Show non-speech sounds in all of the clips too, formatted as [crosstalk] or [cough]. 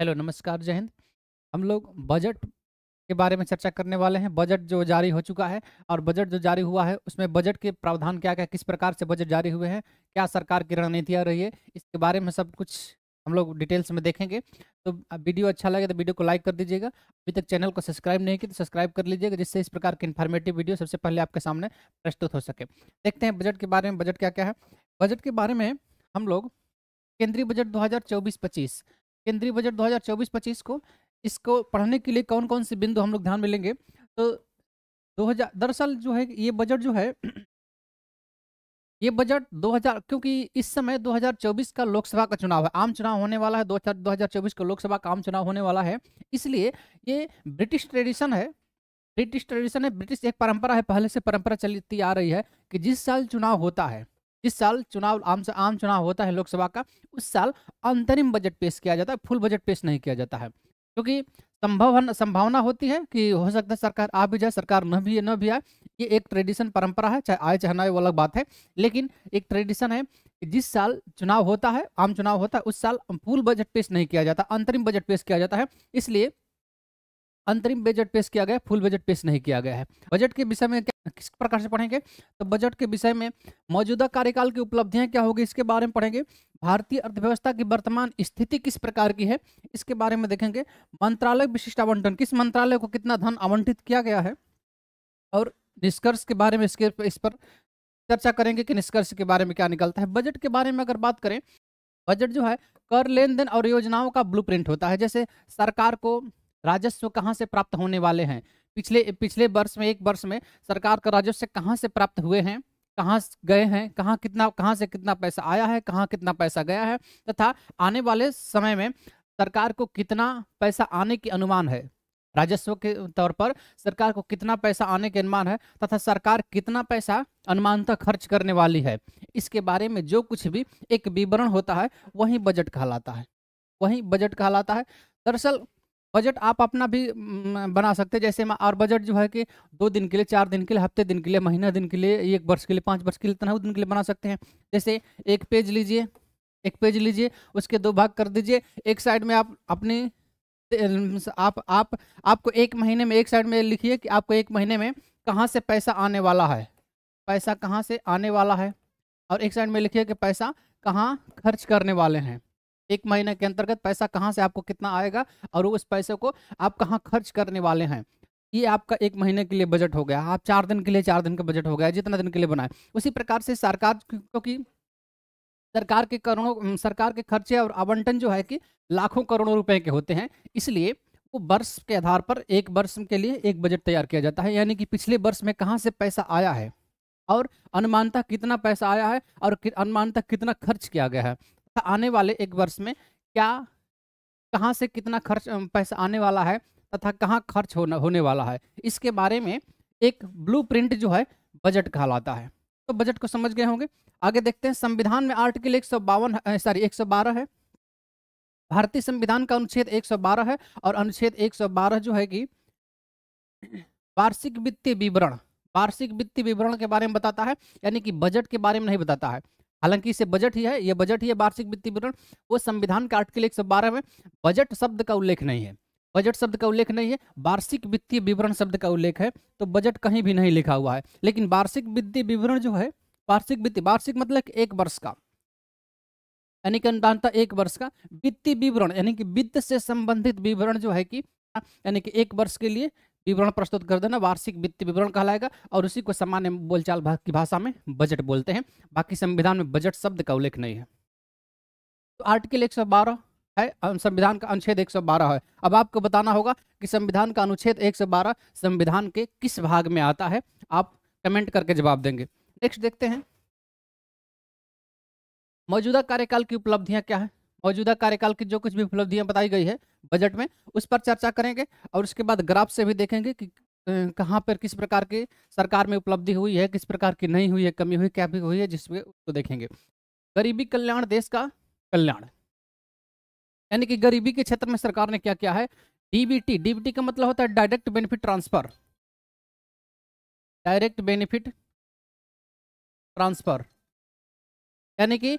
hello नमस्कार जय हिंद हम लोग बजट के बारे में चर्चा करने वाले हैं बजट जो जारी हो चुका है और बजट जो जारी हुआ है उसमें बजट के प्रावधान क्या क्या किस प्रकार से बजट जारी हुए हैं क्या सरकार की रणनीतियाँ रही है इसके बारे में सब कुछ हम लोग डिटेल्स में देखेंगे तो वीडियो अच्छा लगे तो वीडियो को लाइक कर दीजिएगा अभी तक चैनल को सब्सक्राइब नहीं किया तो सब्सक्राइब कर लीजिएगा जिससे इस प्रकार की इन्फॉर्मेटिव वीडियो सबसे पहले आपके सामने प्रस्तुत हो सके देखते हैं बजट के बारे में बजट क्या क्या है बजट के बारे में हम लोग केंद्रीय बजट 2024-25 केंद्रीय बजट 2024-25 को इसको पढ़ने के लिए कौन कौन से बिंदु हम लोग ध्यान में लेंगे तो 2000 दरअसल जो है ये बजट जो है ये बजट 2000 क्योंकि इस समय 2024 का लोकसभा का चुनाव है आम चुनाव होने वाला है दो हज़ार का लोकसभा का आम चुनाव होने वाला है इसलिए ये ब्रिटिश ट्रेडिशन है ब्रिटिश ट्रेडिशन है ब्रिटिश एक परंपरा है पहले से परंपरा चलती आ रही है कि जिस साल चुनाव होता है जिस साल चुनाव आम से आम चुनाव होता है लोकसभा का उस साल अंतरिम बजट पेश किया जाता है फुल बजट पेश नहीं किया जाता है क्योंकि संभव संभावना होती है कि हो सकता है सरकार आ भी जाए सरकार न भी न भी आए ये एक ट्रेडिशन परंपरा है चाहे आए चाहे ना वो अलग बात है लेकिन एक ट्रेडिशन है जिस साल चुनाव होता है आम चुनाव होता है उस साल फुल बजट पेश नहीं किया जाता अंतरिम बजट पेश किया जाता है इसलिए अंतरिम बजट पेश किया गया फुल बजट पेश नहीं किया गया है बजट के विषय में किस प्रकार से पढ़ेंगे तो बजट के विषय में मौजूदा कार्यकाल की उपलब्धियां क्या होगी इसके बारे में पढ़ेंगे भारतीय अर्थव्यवस्था की वर्तमान स्थिति किस प्रकार की है इसके बारे में देखेंगे मंत्रालय विशिष्ट आवंटन किस मंत्रालय को कितना धन आवंटित किया गया है और निष्कर्ष के बारे में इसके इस पर चर्चा करेंगे कि निष्कर्ष के बारे में क्या निकलता है बजट के बारे में अगर बात करें बजट जो है कर लेन देन और योजनाओं का ब्लूप्रिंट होता है जैसे सरकार को राजस्व कहाँ से प्राप्त होने वाले हैं पिछले पिछले वर्ष में एक वर्ष में सरकार का राजस्व कहाँ से प्राप्त हुए हैं कहाँ गए हैं कहाँ कितना कहाँ से कितना पैसा आया है कहाँ कितना पैसा गया है तथा आने वाले समय में सरकार को कितना पैसा आने की अनुमान है राजस्व के तौर पर सरकार को कितना पैसा आने के अनुमान है तथा सरकार कितना पैसा अनुमानतः खर्च करने वाली है इसके बारे में जो कुछ भी एक विवरण होता है वही बजट कहलाता है वही बजट कहलाता है दरअसल बजट आप अपना भी बना सकते हैं जैसे और बजट जो है कि दो दिन के लिए चार दिन के लिए हफ्ते दिन के लिए महीना दिन के लिए एक वर्ष के लिए पाँच वर्ष के लिए तनह दिन के लिए बना सकते हैं जैसे एक पेज लीजिए एक पेज लीजिए उसके दो भाग कर दीजिए एक साइड में आप अपनी आप आप आपको एक महीने में एक साइड में लिखिए कि आपको एक महीने में कहाँ से पैसा आने वाला है पैसा कहाँ से आने वाला है और एक साइड में लिखिए कि पैसा कहाँ खर्च करने वाले हैं एक महीने के अंतर्गत पैसा कहाँ से आपको कितना आएगा और उस पैसे को आप कहाँ खर्च करने वाले हैं ये आपका एक महीने के लिए बजट हो गया आप चार दिन के लिए चार दिन का बजट हो गया जितना दिन के लिए बनाए उसी प्रकार से सरकार क्योंकि सरकार के करोड़ों सरकार के खर्चे और आवंटन जो है कि लाखों करोड़ों रुपए के होते हैं इसलिए वो वर्ष के आधार पर एक वर्ष के लिए एक बजट तैयार किया जाता है यानी कि पिछले वर्ष में कहाँ से पैसा आया है और अनुमानता कितना पैसा आया है और अनुमानता कितना खर्च किया गया है आने वाले एक वर्ष में क्या कहाँ से कितना खर्च पैसा आने वाला है तथा कहाँ खर्च होना होने वाला है इसके बारे में एक ब्लूप्रिंट जो है बजट कहलाता है तो बजट को समझ गए होंगे आगे देखते हैं संविधान में आर्टिकल एक सॉरी एक है भारतीय संविधान का अनुच्छेद 112 है और अनुच्छेद 112 जो है कि वार्षिक वित्तीय विवरण वार्षिक वित्तीय विवरण के बारे में बताता है यानी कि बजट के बारे में नहीं बताता है हालांकि इसे बजट ही है ये बजट ही है वार्षिक वित्तीय विवरण वो संविधान के आर्टिकल एक सौ बारह में बजट शब्द का उल्लेख नहीं है बजट शब्द का उल्लेख नहीं है वार्षिक वित्तीय विवरण शब्द का उल्लेख है तो बजट कहीं भी नहीं लिखा हुआ है लेकिन वार्षिक वित्तीय विवरण जो है वार्षिक वित्तीय वार्षिक मतलब एक वर्ष का यानी कि अनुदानता एक वर्ष का वित्तीय विवरण यानी कि वित्त से संबंधित विवरण जो है कि यानी कि एक वर्ष के लिए विवरण प्रस्तुत कर देना वार्षिक वित्त विवरण कहलाएगा और उसी को सामान्य बोलचाल की भाषा में बजट बोलते हैं बाकी संविधान में बजट शब्द का उल्लेख नहीं है तो आर्टिकल एक है संविधान का अनुच्छेद 112 है अब आपको बताना होगा कि संविधान का अनुच्छेद 112 संविधान के किस भाग में आता है आप कमेंट करके जवाब देंगे नेक्स्ट देखते हैं मौजूदा कार्यकाल की उपलब्धियां क्या है मौजूदा कार्यकाल की जो कुछ भी उपलब्धियां बताई गई है बजट में उस पर चर्चा करेंगे और उसके बाद ग्राफ से भी देखेंगे कि कहाँ पर किस प्रकार की सरकार में उपलब्धि हुई है किस प्रकार की नहीं हुई है कमी हुई क्या भी हुई है जिसमें उसको देखेंगे गरीबी कल्याण देश का कल्याण यानी कि गरीबी के क्षेत्र में सरकार ने क्या किया है डीबीटी डीबीटी का मतलब होता है direct benefit transfer direct benefit transfer यानी कि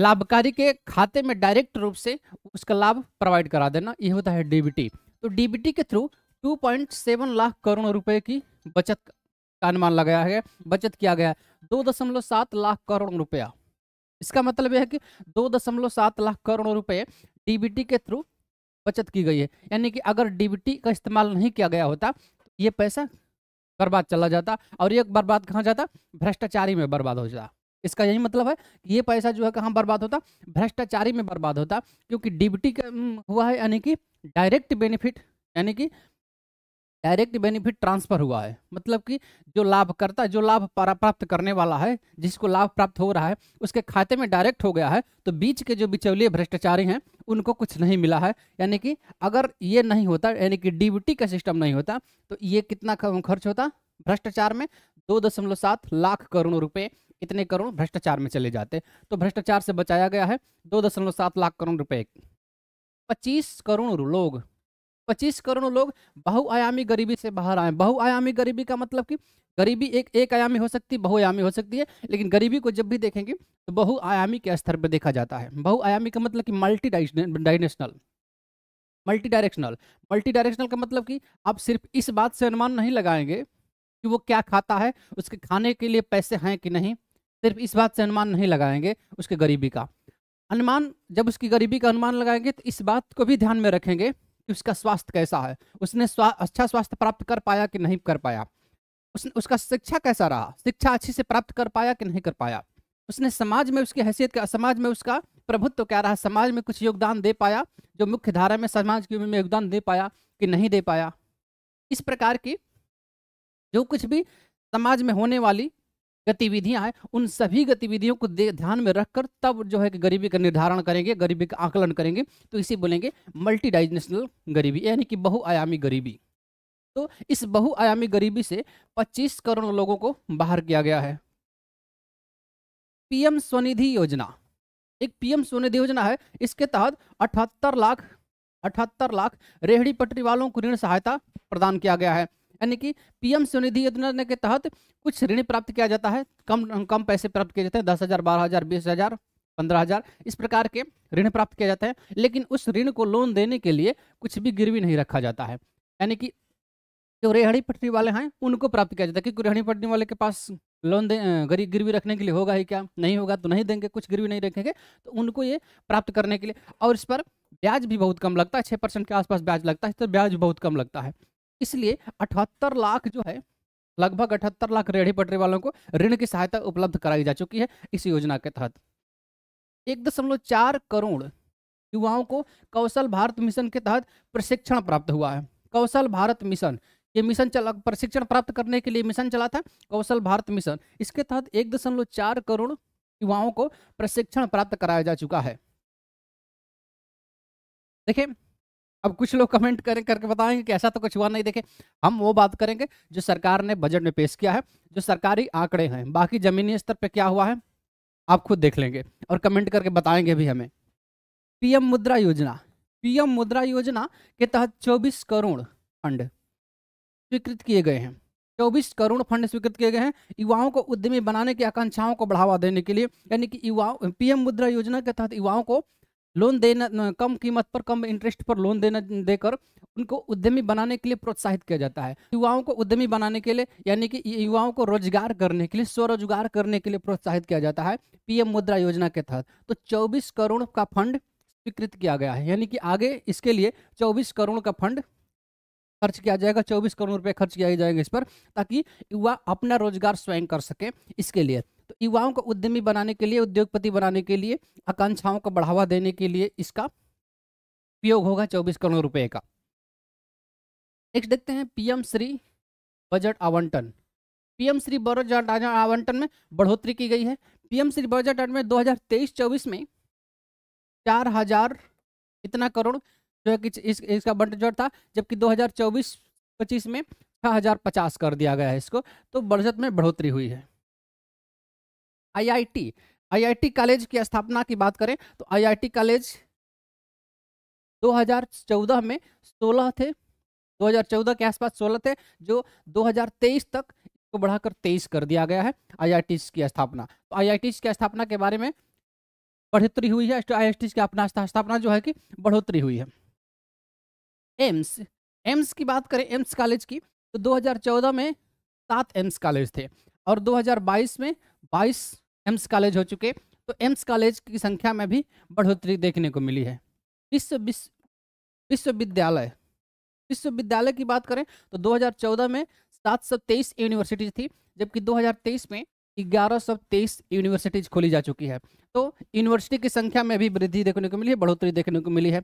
लाभकारी के खाते में डायरेक्ट रूप से उसका लाभ प्रोवाइड करा देना ये होता है डीबीटी तो डीबीटी के थ्रू 2.7 लाख करोड़ रुपए की बचत का अनुमान लगाया है बचत किया गया दो दशमलव सात लाख करोड़ रुपया इसका मतलब यह है कि दो दशमलव सात लाख करोड़ रुपए डीबीटी के थ्रू बचत की गई है यानी कि अगर डीबीटी का इस्तेमाल नहीं किया गया होता तो ये पैसा बर्बाद चला जाता और एक बर्बाद कहाँ जाता भ्रष्टाचारी में बर्बाद हो जाता इसका यही मतलब है कि ये पैसा जो है कहाँ बर्बाद होता भ्रष्टाचारी में बर्बाद होता क्योंकि डीबीटी का हुआ है यानी कि डायरेक्ट बेनिफिट यानी कि डायरेक्ट बेनिफिट ट्रांसफर हुआ है मतलब कि जो लाभकर्ता जो लाभ प्राप्त करने वाला है जिसको लाभ प्राप्त हो रहा है उसके खाते में डायरेक्ट हो गया है तो बीच के जो बिचौलिए भ्रष्टाचारी हैं उनको कुछ नहीं मिला है यानी कि अगर ये नहीं होता यानी कि डीबीटी का सिस्टम नहीं होता तो ये कितना खर्च होता भ्रष्टाचार में दो दशमलव सात लाख करोड़ रुपए इतने करोड़ भ्रष्टाचार में चले जाते तो भ्रष्टाचार से बचाया गया है दो दशमलव सात लाख करोड़ रुपए पच्चीस करोड़ लोग पच्चीस करोड़ लोग बहुआयामी गरीबी से बाहर आए बहुआयामी गरीबी का मतलब कि गरीबी एक एक आयामी हो सकती है बहुआयामी हो सकती है लेकिन गरीबी को जब भी देखेंगे तो बहुआयामी के स्तर पर देखा जाता है बहुआयामी का मतलब कि multi dimensional multi directional multi directional का मतलब कि आप सिर्फ इस बात से अनुमान नहीं लगाएंगे कि वो क्या खाता है उसके खाने के लिए पैसे हैं कि नहीं सिर्फ इस बात से अनुमान नहीं लगाएंगे उसके गरीबी का अनुमान जब उसकी गरीबी का अनुमान लगाएंगे तो इस बात को भी ध्यान में रखेंगे कि उसका स्वास्थ्य कैसा है उसने स्वा, अच्छा स्वास्थ्य प्राप्त कर पाया कि नहीं कर पाया उस, उसका शिक्षा कैसा रहा शिक्षा अच्छी से प्राप्त कर पाया कि नहीं कर पाया उसने समाज में उसकी हैसियत का समाज में उसका प्रभुत्व क्या रहा समाज में कुछ योगदान दे पाया जो मुख्य धारा में समाज के में योगदान दे पाया कि नहीं दे पाया इस प्रकार की जो कुछ भी समाज में होने वाली गतिविधियां हैं उन सभी गतिविधियों को ध्यान में रखकर तब जो है कि गरीबी का निर्धारण करेंगे गरीबी का आकलन करेंगे तो इसे बोलेंगे मल्टी डाइजनेशनल गरीबी यानी कि बहुआयामी गरीबी तो इस बहुआयामी गरीबी से 25 करोड़ लोगों को बाहर किया गया है पीएम स्वनिधि योजना एक पीएम स्वनिधि योजना है इसके तहत अठहत्तर लाख अठहत्तर लाख रेहड़ी पटरी वालों को ऋण सहायता प्रदान किया गया है यानी कि पीएम स्वनिधि योजना के तहत कुछ ऋण प्राप्त किया जाता है कम कम पैसे प्राप्त किए जाते हैं दस हज़ार बारह हज़ार बीस हज़ार पंद्रह हज़ार इस प्रकार के ऋण प्राप्त किया जाता है लेकिन उस ऋण को लोन देने के लिए कुछ भी गिरवी नहीं रखा जाता है यानी कि जो रेहड़ी पटरी वाले हैं उनको प्राप्त किया जाता है क्योंकि रेहड़ी पटरी वाले के पास लोन दे गरीब गिरवी रखने के लिए होगा ही क्या नहीं होगा तो नहीं देंगे कुछ गिरवी नहीं रखेंगे तो उनको ये प्राप्त करने के लिए और इस पर ब्याज भी बहुत कम लगता है छः परसेंट के आसपास ब्याज लगता है तो ब्याज बहुत कम लगता है इसलिए अठहत्तर लाख जो है लगभग अठहत्तर लाख रेहड़ी पटरी वालों को ऋण की सहायता उपलब्ध कराई जा चुकी है इस योजना के तहत एक दशमलव चार करोड़ युवाओं को कौशल भारत मिशन के तहत प्रशिक्षण प्राप्त हुआ है कौशल भारत मिशन ये मिशन चला प्रशिक्षण प्राप्त करने के लिए मिशन चला था कौशल भारत मिशन इसके तहत एक दशमलव चार करोड़ युवाओं को प्रशिक्षण प्राप्त कराया जा चुका है देखिये अब कुछ लोग कमेंट करें करके बताएंगे कि ऐसा तो कुछ हुआ नहीं देखे हम वो बात करेंगे जो सरकार ने बजट में पेश किया है जो सरकारी आंकड़े हैं बाकी जमीनी स्तर पर क्या हुआ है आप खुद देख लेंगे और कमेंट करके बताएंगे भी हमें पीएम मुद्रा योजना पीएम मुद्रा योजना के तहत 24 करोड़ फंड स्वीकृत किए गए हैं 24 करोड़ फंड स्वीकृत किए गए हैं युवाओं को उद्यमी बनाने की आकांक्षाओं को बढ़ावा देने के लिए यानी कि युवाओं पीएम मुद्रा योजना के तहत युवाओं को लोन देना कम कीमत पर कम इंटरेस्ट पर लोन देना देकर उनको उद्यमी बनाने के लिए प्रोत्साहित किया जाता है युवाओं को उद्यमी बनाने के लिए यानी कि युवाओं को रोजगार करने के लिए स्वरोजगार करने के लिए प्रोत्साहित किया जाता है पीएम मुद्रा योजना के तहत तो 24 करोड़ का फंड स्वीकृत किया गया है यानी कि आगे इसके लिए चौबीस करोड़ का फंड खर्च किया जाएगा चौबीस करोड़ रुपये खर्च किया जाएगा इस पर ताकि युवा अपना रोजगार स्वयं कर सके इसके लिए तो युवाओं को उद्यमी बनाने के लिए उद्योगपति बनाने के लिए आकांक्षाओं को बढ़ावा देने के लिए इसका उपयोग होगा चौबीस करोड़ रुपए का नेक्स्ट देखते हैं पीएम श्री बजट आवंटन पीएम श्री बजट आवंटन में बढ़ोतरी की गई है पीएम श्री बजट में 2023-24 में चार हजार इतना करोड़ जो है इस, इसका बंट जो था जबकि 2024-25 में पचास कर दिया गया है इसको तो बजट में बढ़ोतरी हुई है आईआईटी आईआईटी कॉलेज की स्थापना की बात करें तो आईआईटी कॉलेज 2014 में 16 थे 2014 के आसपास 16 थे जो 2023 तक इसको बढ़ाकर 23 कर दिया गया है आई की स्थापना तो आई की स्थापना के बारे में बढ़ोतरी हुई है आई तो की अपना स्थापना जो है कि बढ़ोतरी हुई है एम्स एम्स की बात करें एम्स कॉलेज की तो 2014 में सात एम्स कॉलेज थे और 2022 में 22 एम्स कॉलेज हो चुके तो एम्स कॉलेज की संख्या में भी बढ़ोतरी देखने को मिली है विश्व विश्वविद्यालय विश्वविद्यालय की बात करें तो 2014 में सात सौ तेईस यूनिवर्सिटीज थी जबकि 2023 में ग्यारह सौ तेईस यूनिवर्सिटीज खोली जा चुकी है तो यूनिवर्सिटी की संख्या में भी वृद्धि देखने को मिली है बढ़ोतरी देखने को मिली है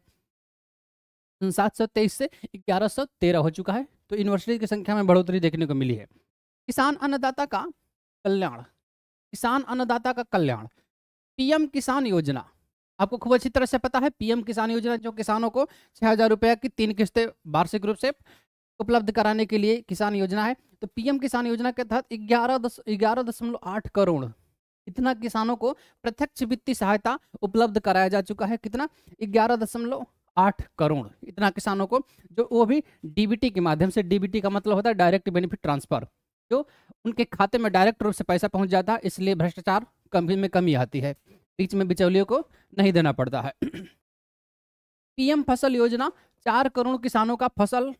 सात सौ तेईस से ग्यारह सौ तेरह हो चुका है तो यूनिवर्सिटी की संख्या में बढ़ोतरी देखने को मिली है किसान अन्नदाता का कल्याण किसान अन्नदाता का कल्याण पीएम किसान योजना आपको खूब अच्छी तरह से पता है पीएम किसान योजना जो किसानों को छः हज़ार रुपये की तीन किस्तें वार्षिक रूप से उपलब्ध कराने के लिए किसान योजना है तो पीएम किसान योजना के तहत ग्यारह दस ग्यारह दशमलव आठ करोड़ इतना किसानों को प्रत्यक्ष वित्तीय सहायता उपलब्ध कराया जा चुका है कितना ग्यारह दशमलव आठ करोड़ इतना किसानों को जो वो भी डीबीटी के माध्यम से डीबीटी का मतलब होता है डायरेक्ट बेनिफिट ट्रांसफर जो उनके खाते में डायरेक्ट रूप से पैसा पहुंच जाता है इसलिए भ्रष्टाचार कमी में कमी आती है बीच में बिचौलियों को नहीं देना पड़ता है पीएम फसल योजना चार करोड़ किसानों का फसल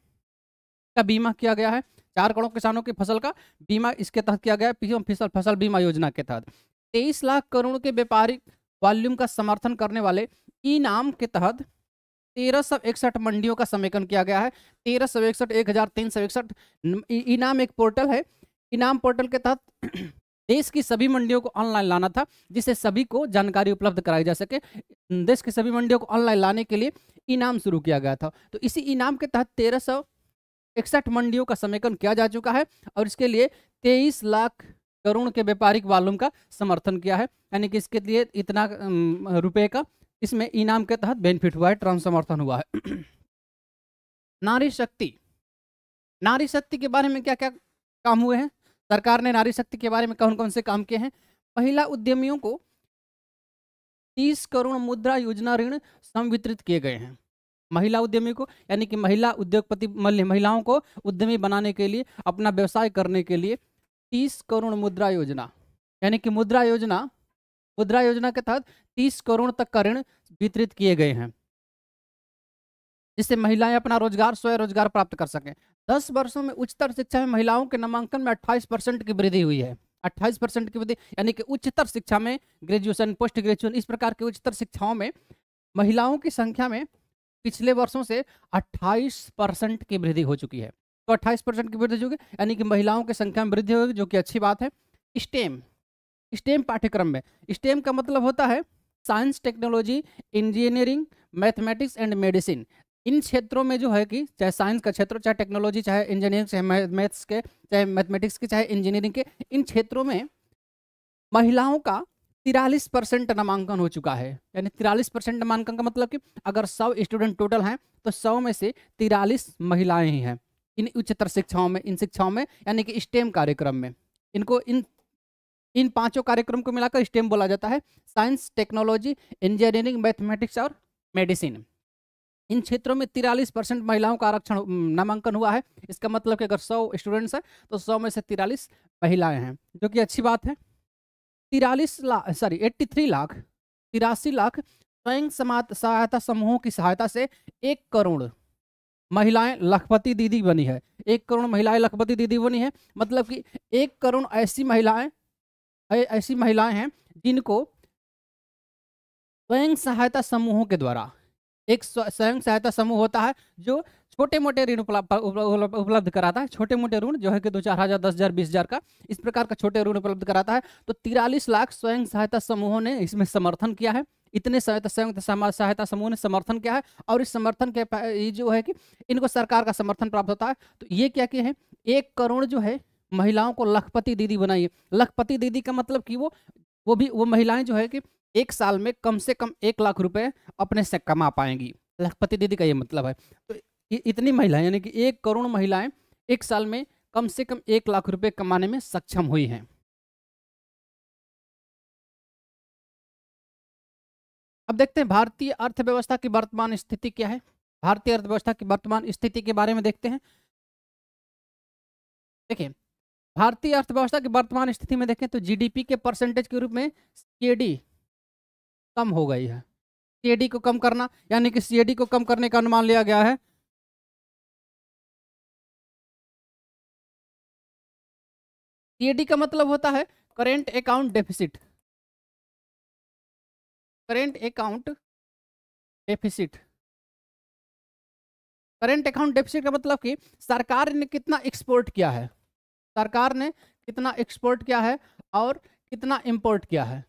का बीमा किया गया है चार करोड़ किसानों की फसल का बीमा इसके तहत किया गया पीएम फसल फसल बीमा योजना के तहत तेईस लाख करोड़ के व्यापारिक वॉल्यूम का समर्थन करने वाले ई नाम के तहत तेरह सौ इकसठ मंडियों का समेकन किया गया है तेरह सौ इकसठ एक हजार तीन सौ इकसठ इनाम एक पोर्टल है इनाम पोर्टल के तहत [clears throat] देश की सभी मंडियों को ऑनलाइन लाना था जिससे सभी को जानकारी उपलब्ध कराई जा सके देश की सभी मंडियों को ऑनलाइन लाने के लिए इनाम शुरू किया गया था तो इसी इनाम के तहत तेरह सौ इकसठ मंडियों का समेकन किया जा चुका है और इसके लिए तेईस लाख करोड़ के व्यापारिक वालों का समर्थन किया है यानी कि इसके लिए इतना रुपए का इसमें इनाम के तहत बेनिफिट हुआ है ट्रंस समर्थन हुआ है नारी शक्ति नारी शक्ति के बारे में क्या क्या काम हुए हैं सरकार ने नारी शक्ति के बारे में कौन कौन से काम किए हैं महिला उद्यमियों को तीस करोड़ मुद्रा योजना ऋण संवितरित किए गए हैं महिला उद्यमी को यानी कि महिला उद्योगपति महिलाओं को उद्यमी बनाने के लिए अपना व्यवसाय करने के लिए तीस करोड़ मुद्रा योजना यानी कि मुद्रा योजना मुद्रा योजना के तहत तीस करोड़ तक का ऋण वितरित किए गए हैं जिससे महिलाएं अपना रोजगार स्वयं रोजगार प्राप्त कर सकें दस वर्षों में उच्चतर शिक्षा में महिलाओं के नामांकन में अट्ठाईस परसेंट की वृद्धि हुई है अट्ठाईस परसेंट की वृद्धि यानी कि उच्चतर शिक्षा में ग्रेजुएशन पोस्ट ग्रेजुएशन इस प्रकार की उच्चतर शिक्षाओं में महिलाओं की संख्या में पिछले वर्षों से अट्ठाईस परसेंट की वृद्धि हो चुकी है तो अट्ठाईस परसेंट की वृद्धि होगी यानी कि महिलाओं की संख्या में वृद्धि होगी जो कि अच्छी बात है स्टेम स्टेम पाठ्यक्रम में स्टेम का मतलब होता है science technology engineering mathematics and medicine इन क्षेत्रों में जो है कि चाहे साइंस का क्षेत्र चाहे टेक्नोलॉजी चाहे इंजीनियरिंग चाहे मैथ्स के चाहे मैथमेटिक्स के चाहे इंजीनियरिंग के इन क्षेत्रों में महिलाओं का तिरालीस परसेंट नामांकन हो चुका है यानी तिरालीस परसेंट नामांकन का मतलब कि अगर सौ स्टूडेंट टोटल हैं तो सौ में से तिरालीस महिलाएं ही हैं इन उच्चतर शिक्षाओं में इन शिक्षाओं में यानी कि स्टेम कार्यक्रम में इनको इन इन पांचों कार्यक्रम को मिलाकर स्टेम बोला जाता है साइंस टेक्नोलॉजी इंजीनियरिंग मैथमेटिक्स और मेडिसिन इन क्षेत्रों में तिरालीस परसेंट महिलाओं का आरक्षण नामांकन हुआ है इसका मतलब कि अगर सौ स्टूडेंट्स हैं तो सौ में से तिरालीस महिलाएं हैं जो कि अच्छी बात है तिरालीस lakh sorry eighty three lakh तिरासी लाख स्वयं समाज सहायता समूहों की सहायता से एक करोड़ महिलाएं लखपति दीदी बनी है एक करोड़ महिलाएं लखपति दीदी बनी है मतलब कि एक करोड़ ऐसी महिलाएं ऐसी महिलाएं हैं जिनको स्वयं सहायता समूहों के द्वारा एक स्वयं सहायता समूह होता है जो छोटे मोटे ऋण उपलब्ध कराता है छोटे मोटे ऋण जो है कि दो चार हजार दस हजार बीस हजार का इस प्रकार का छोटे ऋण उपलब्ध कराता है तो तिरालीस लाख स्वयं सहायता समूहों ने इसमें समर्थन किया है इतने स्वयं सहायता समूह ने समर्थन किया है और इस समर्थन के जो है कि इनको सरकार का समर्थन प्राप्त होता है तो ये क्या किए हैं एक करोड़ जो है महिलाओं को लखपति दीदी बनाइए लखपति दीदी का मतलब कि वो वो भी वो महिलाएं जो है कि एक साल में कम से कम एक लाख रुपए अपने से कमा पाएंगी लखपति दीदी का ये मतलब है तो इतनी महिलाएं यानी कि एक करोड़ महिलाएं एक साल में कम से कम एक लाख रुपए कमाने में सक्षम हुई हैं अब देखते हैं भारतीय अर्थव्यवस्था की वर्तमान स्थिति क्या है भारतीय अर्थव्यवस्था की वर्तमान स्थिति के बारे में देखते हैं देखिए भारतीय अर्थव्यवस्था की वर्तमान स्थिति में देखें तो जीडीपी के परसेंटेज के रूप में सीएडी कम हो गई है सीएडी को कम करना यानी कि सीएडी को कम करने का अनुमान लिया गया है सीएडी का मतलब होता है current account deficit current account deficit current account deficit का मतलब कि सरकार ने कितना एक्सपोर्ट किया है सरकार ने कितना एक्सपोर्ट किया है और कितना इम्पोर्ट किया है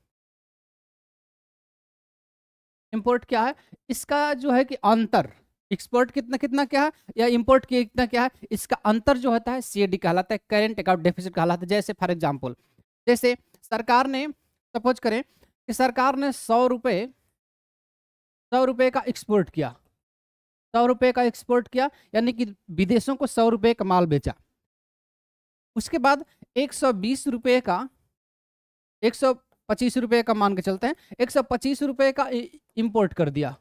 इम्पोर्ट क्या है इसका जो है कि अंतर एक्सपोर्ट कितना कितना क्या है या इंपोर्ट कितना क्या है इसका अंतर जो होता है सीएडी कहलाता है करेंट अकाउंट डेफिसिट कहलाता है जैसे फॉर एग्जाम्पल जैसे सरकार ने सपोज करें कि सरकार ने सौ रुपये सौ रुपये का एक्सपोर्ट किया सौ रुपये का एक्सपोर्ट किया यानी कि विदेशों को सौ रुपये का माल बेचा उसके बाद एक सौ का एक सौ का मान के चलते हैं एक सौ का इम्पोर्ट कर दिया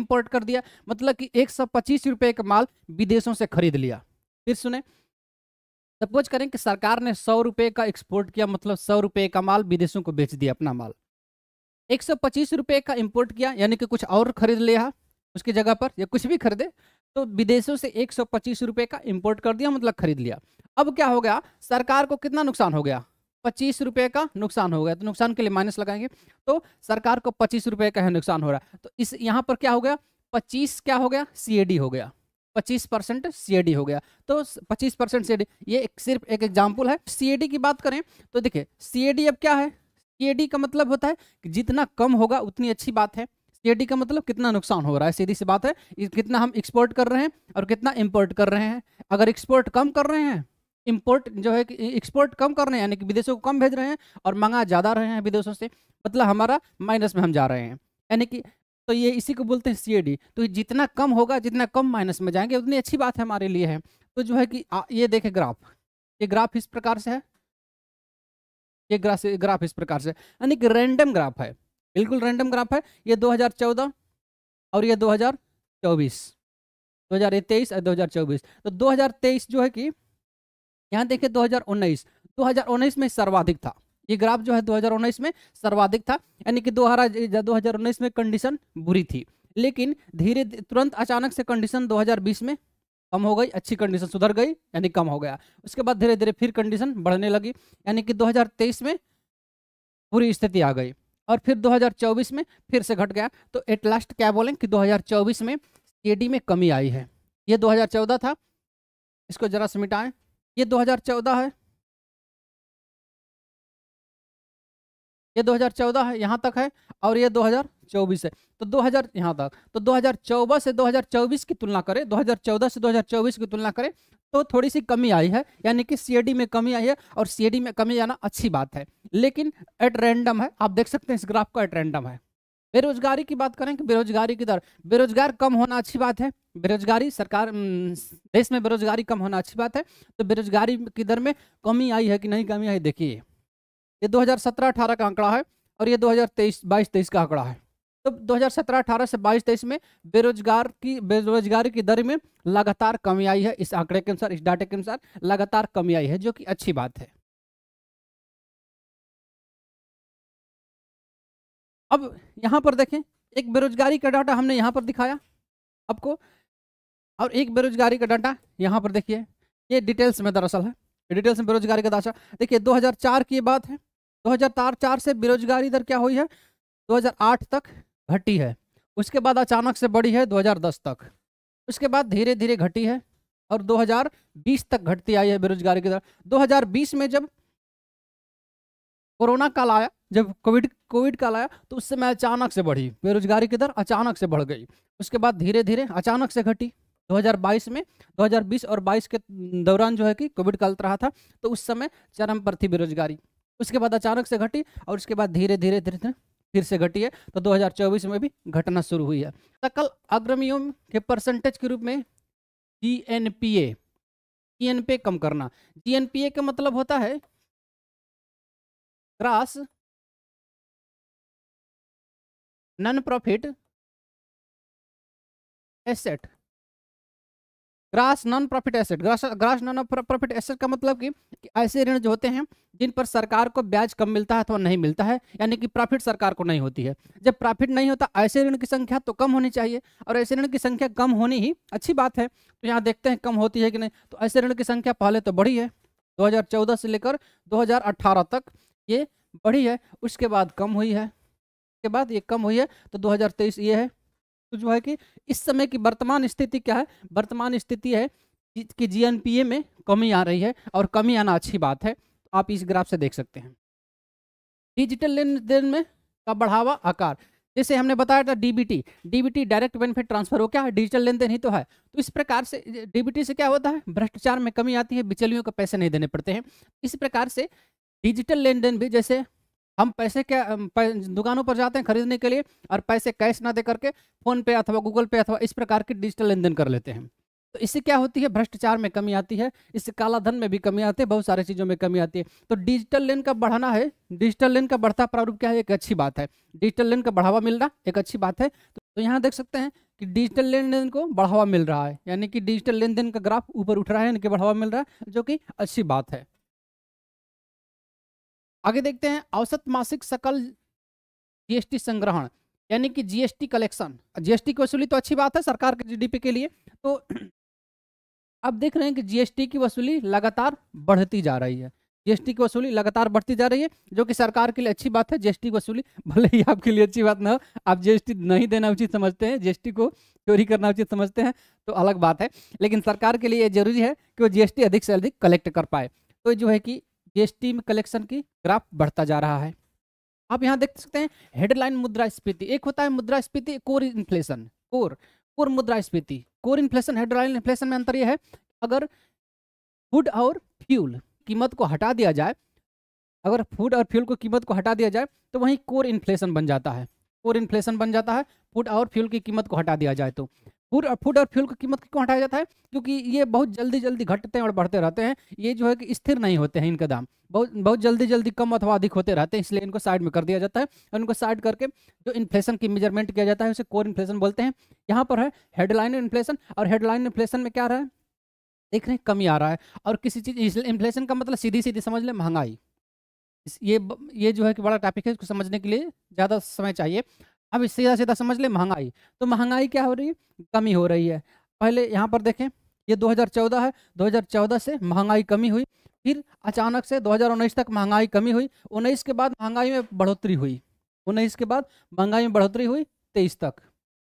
इम्पोर्ट कर दिया मतलब कि एक सौ का माल विदेशों से खरीद लिया फिर सुने सपोज करें कि सरकार ने सौ रुपये का एक्सपोर्ट किया मतलब सौ रुपये का माल विदेशों को बेच दिया अपना माल एक सौ का इम्पोर्ट किया यानी कि कुछ और खरीद लिया उसकी जगह पर या कुछ भी खरीदे तो विदेशों से एक सौ का इम्पोर्ट कर दिया मतलब खरीद लिया अब क्या हो गया सरकार को कितना नुकसान हो गया पच्चीस रुपये का नुकसान हो गया तो नुकसान के लिए माइनस लगाएंगे तो सरकार को पच्चीस रुपये का नुकसान हो रहा है तो इस यहाँ पर क्या हो गया पच्चीस क्या हो गया सी हो गया पच्चीस परसेंट सी हो गया तो पच्चीस परसेंट सी ये एक, सिर्फ एक एग्जाम्पल है सी की बात करें तो देखिए सी अब क्या है सी का मतलब होता है कि जितना कम होगा उतनी अच्छी बात है टीएटी का मतलब कितना नुकसान हो रहा है सीधी सी बात है कितना हम एक्सपोर्ट कर रहे हैं और कितना इम्पोर्ट कर रहे हैं अगर एक्सपोर्ट कम कर रहे हैं इम्पोर्ट जो है कि एक्सपोर्ट कम कर रहे हैं यानी कि विदेशों को कम भेज रहे हैं और मंगा ज़्यादा रहे हैं विदेशों से मतलब हमारा माइनस में हम जा रहे हैं यानी कि तो ये इसी को बोलते हैं सी तो जितना कम होगा जितना कम माइनस में जाएंगे उतनी अच्छी बात है हमारे लिए है तो जो है कि ये देखे ग्राफ ये ग्राफ इस प्रकार से है ये ग्राफ ग्राफ इस प्रकार से यानी कि रैंडम ग्राफ है बिल्कुल रैंडम ग्राफ है ये 2014 और ये 2024 2023 और 2024 तो 2023 जो है कि यहाँ देखिए 2019 2019 में सर्वाधिक था ये ग्राफ जो है 2019 में सर्वाधिक था यानी कि दो हजार में कंडीशन बुरी थी लेकिन धीरे तुरंत अचानक से कंडीशन 2020 में कम हो गई अच्छी कंडीशन सुधर गई यानी कम हो गया उसके बाद धीरे धीरे फिर कंडीशन बढ़ने लगी यानी कि 2023 में पूरी स्थिति आ गई और फिर 2024 में फिर से घट गया तो एट लास्ट क्या बोलें कि 2024 में सी में कमी आई है ये 2014 था इसको ज़रा से मिटाएं ये 2014 है ये 2014 है यहाँ तक है और ये 2024 है तो 2000 हजार यहाँ तक तो 2014 से 2024 की तुलना करें 2014 से 2024 की तुलना करें तो थोड़ी सी कमी आई है यानी कि सी में कमी आई है और सी में कमी आना अच्छी बात है लेकिन एट रैंडम है आप देख सकते हैं इस ग्राफ का एट रैंडम है बेरोजगारी की बात करें कि बेरोजगारी की दर बेरोजगार कम होना अच्छी बात है बेरोजगारी सरकार देश में बेरोजगारी कम होना अच्छी बात है तो बेरोजगारी की दर में कमी आई है कि नहीं कमी आई देखिए ये 2017-18 का आंकड़ा है और ये 2023 22-23 का आंकड़ा है तो 2017-18 से 22-23 में बेरोजगार की बेरोजगारी की दर में लगातार कमी आई है इस आंकड़े के अनुसार इस डाटा के अनुसार लगातार कमी आई है जो कि अच्छी बात है अब यहां पर देखें एक बेरोजगारी का डाटा हमने यहां पर दिखाया आपको और एक बेरोजगारी का डाटा यहां पर देखिए ये डिटेल्स में दरअसल है डिटेल्स में बेरोजगारी का दाशा देखिए 2004 की बात है 2004 से बेरोजगारी दर क्या हुई है 2008 तक घटी है उसके बाद अचानक से बढ़ी है 2010 तक उसके बाद धीरे धीरे घटी है और 2020 तक घटती आई है बेरोजगारी की दर 2020 में जब कोरोना काल आया जब कोविड कोविड काल आया तो उस समय अचानक से बढ़ी बेरोजगारी की दर अचानक से बढ़ गई उसके बाद धीरे धीरे अचानक से घटी 2022 में 2020 और 22 के दौरान जो है कि कोविड काल रहा था तो उस समय चरम पर थी बेरोजगारी उसके बाद अचानक से घटी और उसके बाद धीरे धीरे धीरे धीरे फिर से घटी है तो 2024 में भी घटना शुरू हुई है सकल कल अग्रमियों के परसेंटेज के रूप में जी एन पी एन पे कम करना जी एन पी ए का मतलब होता है gross non profit asset gross non profit asset gross gross non profit asset का मतलब कि ऐसे ऋण जो होते हैं जिन पर सरकार को ब्याज कम मिलता है अथवा तो नहीं मिलता है यानी कि प्रॉफिट सरकार को नहीं होती है जब प्रॉफिट नहीं होता ऐसे ऋण की संख्या तो कम होनी चाहिए और ऐसे ऋण की संख्या कम होनी ही अच्छी बात है तो यहाँ देखते हैं कम होती है कि नहीं तो ऐसे ऋण की संख्या पहले तो बढ़ी है दो से लेकर दो तक ये बढ़ी है उसके बाद कम हुई है उसके बाद ये कम हुई है तो 2023 ये है तो जो है कि इस समय की वर्तमान स्थिति क्या है वर्तमान स्थिति है कि जीएनपीए में कमी आ रही है और कमी आना अच्छी बात है तो आप इस ग्राफ से देख सकते हैं डिजिटल लेन देन में का बढ़ावा आकार जैसे हमने बताया था DBT DBT direct benefit transfer हो क्या है डिजिटल लेन देन ही तो है तो इस प्रकार से डीबीटी से क्या होता है भ्रष्टाचार में कमी आती है बिचौलियों को पैसे नहीं देने पड़ते हैं इसी प्रकार से डिजिटल लेन देन भी जैसे हम पैसे क्या दुकानों पर जाते हैं खरीदने के लिए और पैसे कैश ना दे करके फोन पे अथवा गूगल पे अथवा इस प्रकार के डिजिटल लेन देन कर लेते हैं तो इससे क्या होती है भ्रष्टाचार में कमी आती है इससे कालाधन में भी कमी आती है बहुत सारी चीज़ों में कमी आती है तो डिजिटल लेन का बढ़ाना है डिजिटल लेन का बढ़ता प्रारूप क्या है एक अच्छी बात है डिजिटल लेन का बढ़ावा मिलना एक अच्छी बात है तो यहाँ देख सकते हैं कि डिजिटल लेन देन को बढ़ावा मिल रहा है यानी कि डिजिटल लेन देन का ग्राफ ऊपर उठ रहा है यानी कि बढ़ावा मिल रहा है जो कि अच्छी बात है आगे देखते हैं औसत मासिक सकल जीएसटी संग्रहण यानी कि जीएसटी कलेक्शन जीएसटी की वसूली तो अच्छी बात है सरकार के जीडीपी के लिए तो [clears throat] अब देख रहे हैं कि जीएसटी की वसूली लगातार बढ़ती जा रही है जीएसटी की वसूली लगातार बढ़ती जा रही है जो कि सरकार के लिए अच्छी बात है जीएसटी की वसूली भले ही आपके लिए अच्छी बात ना हो आप जीएसटी नहीं देना उचित समझते हैं जीएसटी को चोरी करना उचित समझते हैं तो अलग बात है लेकिन सरकार के लिए जरूरी है कि वो जीएसटी अधिक से अधिक कलेक्ट कर पाए तो जो है कि जीएसटी में कलेक्शन की ग्राफ बढ़ता जा रहा है आप यहाँ देख सकते हैं हेडलाइन मुद्रास्फीति एक होता है मुद्रास्फीति कोर इन्फ्लेशन कोर कोर मुद्रास्फीति कोर इन्फ्लेशन हेडलाइन इन्फ्लेशन में अंतर यह है अगर फूड और फ्यूल कीमत को हटा दिया जाए अगर फूड और फ्यूल को कीमत को हटा दिया जाए तो वहीं कोर इन्फ्लेशन बन जाता है कोर इन्फ्लेशन बन जाता है फूड और फ्यूल की कीमत को हटा दिया जाए तो फूड और फूड और फ्यूल की कीमत क्यों हटाया जाता है क्योंकि ये बहुत जल्दी जल्दी घटते हैं और बढ़ते रहते हैं ये जो है कि स्थिर नहीं होते हैं इनका दाम बहुत बहुत जल्दी जल्दी कम अथवा अधिक होते रहते हैं इसलिए इनको साइड में कर दिया जाता है और इनको साइड करके जो इन्फ्लेशन की मेजरमेंट किया जाता है उसे कोर इन्फ्लेशन बोलते हैं यहाँ पर है हेडलाइन इन्फ्लेशन और हेडलाइन इन्फ्लेशन में क्या रहा है देख रहे हैं कमी आ रहा है और किसी चीज़ इन्फ्लेशन का मतलब सीधी सीधी समझ लें महंगाई ये ये जो है कि बड़ा टॉपिक है इसको समझने के लिए ज़्यादा समय चाहिए अब सीधा सीधा समझ ले महंगाई तो महंगाई क्या हो रही है कमी हो रही है पहले यहाँ पर देखें ये 2014 है 2014 से महंगाई कमी हुई फिर अचानक से 2019 तक महंगाई कमी हुई उन्नीस के बाद महंगाई में बढ़ोतरी हुई उन्नीस के बाद महंगाई में बढ़ोतरी हुई तेईस तक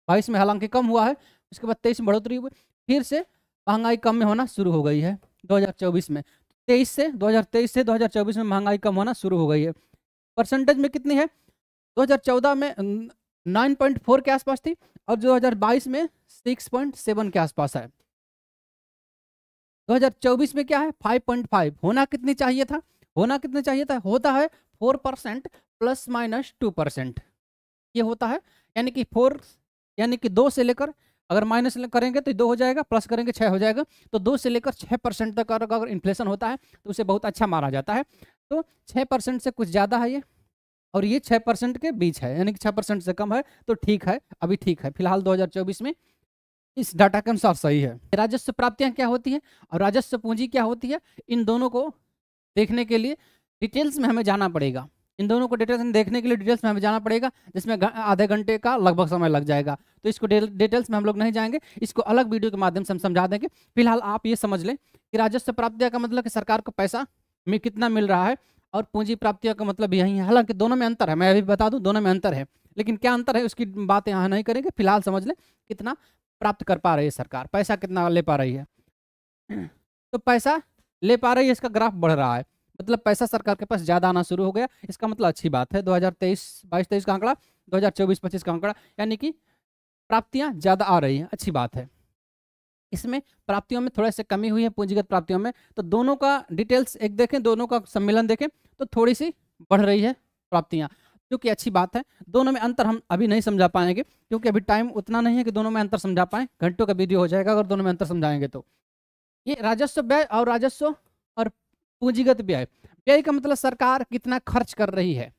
बाईस में हालांकि कम हुआ है उसके बाद तेईस में बढ़ोतरी हुई फिर से महंगाई कम में होना शुरू हो गई है 2024 में तेईस से 2023 से 2024 में महंगाई कम होना शुरू हो गई है परसेंटेज में कितनी है 2014 में 9.4 के आसपास थी और 2022 में 6.7 के आसपास है 2024 में क्या है 5.5 होना कितनी चाहिए था होना कितना चाहिए था होता है 4 percent plus minus two percent ये होता है यानी कि 4 यानी कि दो से लेकर अगर माइनस करेंगे तो दो हो जाएगा प्लस करेंगे छः हो जाएगा तो दो से लेकर छः परसेंट तक अगर इन्फ्लेशन होता है तो उसे बहुत अच्छा मारा जाता है तो छः परसेंट से कुछ ज़्यादा है ये और ये छः परसेंट के बीच है यानी कि छः परसेंट से कम है तो ठीक है अभी ठीक है फिलहाल 2024 में इस डाटा के अनुसार सही है राजस्व प्राप्तियां क्या होती है और राजस्व पूंजी क्या होती है इन दोनों को देखने के लिए डिटेल्स में हमें जाना पड़ेगा इन दोनों को डिटेल्स में देखने के लिए डिटेल्स में हमें जाना पड़ेगा जिसमें आधे घंटे का लगभग समय लग जाएगा तो इसको डिटेल्स में हम लोग नहीं जाएंगे इसको अलग वीडियो के माध्यम से हम समझा देंगे फिलहाल आप ये समझ लें कि राजस्व प्राप्तियां का मतलब कि सरकार को पैसा में कितना मिल रहा है और पूंजी प्राप्तियों का मतलब यही है हालांकि दोनों में अंतर है मैं अभी बता दूं दोनों में अंतर है लेकिन क्या अंतर है उसकी बात यहाँ नहीं करेंगे फिलहाल समझ लें कितना प्राप्त कर पा रही है सरकार पैसा कितना ले पा रही है [clears throat] तो पैसा ले पा रही है इसका ग्राफ बढ़ रहा है मतलब पैसा सरकार के पास ज़्यादा आना शुरू हो गया इसका मतलब अच्छी बात है दो हजार तेईस का आंकड़ा दो हजार का आंकड़ा यानी कि प्राप्तियां ज़्यादा आ रही हैं अच्छी बात है इसमें प्राप्तियों में थोड़ा सा कमी हुई है पूंजीगत प्राप्तियों में तो दोनों का डिटेल्स एक देखें दोनों का सम्मेलन देखें तो थोड़ी सी बढ़ रही है प्राप्तियाँ जो कि अच्छी बात है दोनों में अंतर हम अभी नहीं समझा पाएंगे क्योंकि अभी टाइम उतना नहीं है कि दोनों में अंतर समझा पाएँ घंटों का वीडियो हो जाएगा अगर दोनों में अंतर समझाएंगे तो ये राजस्व व्यय और राजस्व और पूंजीगत व्यय व्यय का मतलब सरकार कितना खर्च कर रही है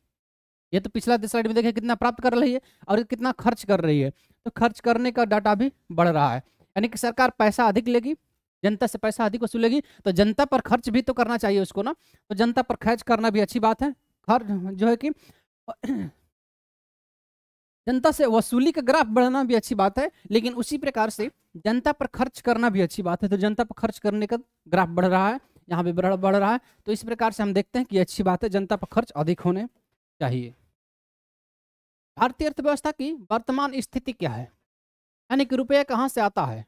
ये तो पिछला स्लाइड में देखें कितना प्राप्त कर रही है और कितना खर्च कर रही है तो खर्च करने का डाटा भी बढ़ रहा है यानी कि सरकार पैसा अधिक लेगी जनता से पैसा अधिक वसूलेगी तो जनता पर खर्च भी तो करना चाहिए उसको ना तो जनता पर खर्च करना भी अच्छी बात है खर्च जो है कि जनता से वसूली का ग्राफ बढ़ना भी अच्छी बात है लेकिन उसी प्रकार से जनता पर खर्च करना भी अच्छी बात है तो जनता पर खर्च करने का ग्राफ बढ़ रहा है यहाँ भी बढ़ बढ़ रहा है तो इस प्रकार से हम देखते हैं कि अच्छी बात है जनता पर खर्च अधिक होने चाहिए भारतीय अर्थव्यवस्था की वर्तमान स्थिति क्या है यानी कि रुपये कहाँ से आता है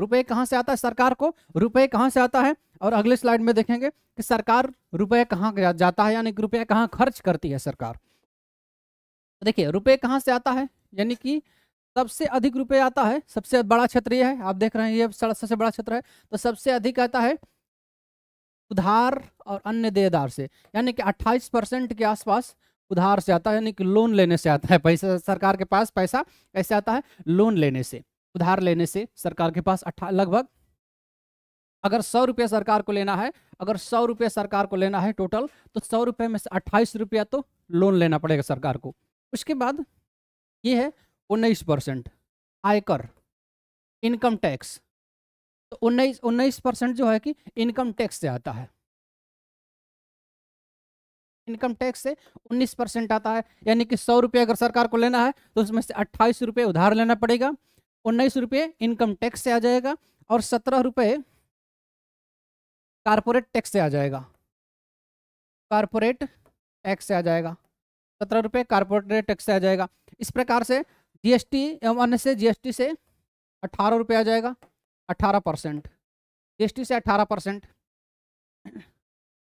रुपये कहाँ से आता है सरकार को रुपये कहाँ से आता है और अगले स्लाइड में देखेंगे कि सरकार रुपये कहाँ जाता है यानी कि रुपये कहाँ खर्च करती है सरकार देखिए रुपये कहाँ से आता है यानी कि सबसे अधिक रुपये आता है सबसे बड़ा क्षेत्र यह है आप देख रहे हैं ये सबसे बड़ा क्षेत्र है तो सबसे अधिक आता है उधार और अन्य देदार से यानी कि 28 परसेंट के आसपास उधार से आता है यानी कि लोन लेने से आता है पैसा सरकार के पास पैसा ऐसे आता है लोन लेने से उधार लेने से सरकार के पास अट्ठा लगभग अगर सौ रुपये सरकार को लेना है अगर सौ रुपये सरकार को लेना है टोटल तो सौ रुपये में से अट्ठाईस रुपया तो लोन लेना पड़ेगा सरकार को उसके बाद ये है उन्नीस परसेंट आयकर इनकम टैक्स तो उन्नीस उन्नीस परसेंट जो है कि इनकम टैक्स से आता है इनकम टैक्स से 19 परसेंट आता है यानी कि सौ रुपये अगर सरकार को लेना है तो उसमें से अट्ठाईस रुपये उधार लेना पड़ेगा उन्नीस रुपये इनकम टैक्स से आ जाएगा और सत्रह रुपये कारपोरेट टैक्स से आ जाएगा कारपोरेट टैक्स से आ जाएगा सत्रह रुपये कारपोरेट टैक्स से आ जाएगा इस प्रकार से जीएसटी एवं अन्य से जीएसटी से अठारह रुपये आ जाएगा अठारह परसेंट टी से अठारह परसेंट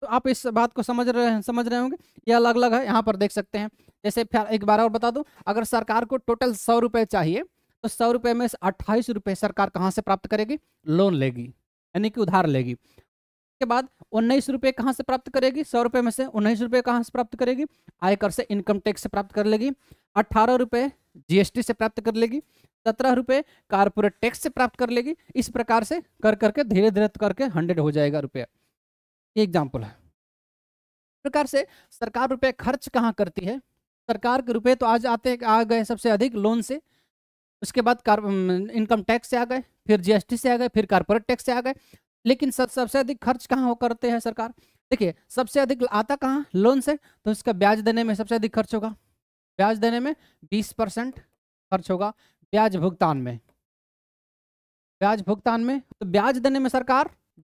तो आप इस बात को समझ रहे हैं समझ रहे होंगे ये अलग अलग है यहाँ पर देख सकते हैं जैसे फिर एक बार और बता दूँ अगर सरकार को टोटल सौ रुपये चाहिए तो सौ रुपये में अट्ठाईस रुपये सरकार कहाँ से प्राप्त करेगी लोन लेगी यानी कि उधार लेगी उसके बाद उन्नीस रुपये कहाँ से प्राप्त करेगी सौ रुपये में से उन्नीस रुपये कहाँ से प्राप्त करेगी आयकर से इनकम टैक्स से प्राप्त कर लेगी अट्ठारह रुपये जी से प्राप्त कर लेगी सत्रह रुपये कारपोरेट टैक्स से प्राप्त कर लेगी इस प्रकार से कर करके धीरे धीरे करके हंड्रेड हो जाएगा रुपया ये एग्जाम्पल है प्रकार से सरकार रुपये खर्च कहाँ करती है सरकार के रुपये तो आज आते आ गए सबसे अधिक लोन से उसके बाद इनकम टैक्स से आ गए फिर जीएसटी से आ गए फिर कारपोरेट टैक्स से आ गए लेकिन सब सबसे अधिक खर्च कहाँ हो करते हैं सरकार देखिए सबसे अधिक आता कहाँ लोन से तो इसका ब्याज देने में सबसे अधिक खर्च होगा ब्याज देने में बीस परसेंट खर्च होगा ब्याज भुगतान में ब्याज भुगतान में तो ब्याज देने में सरकार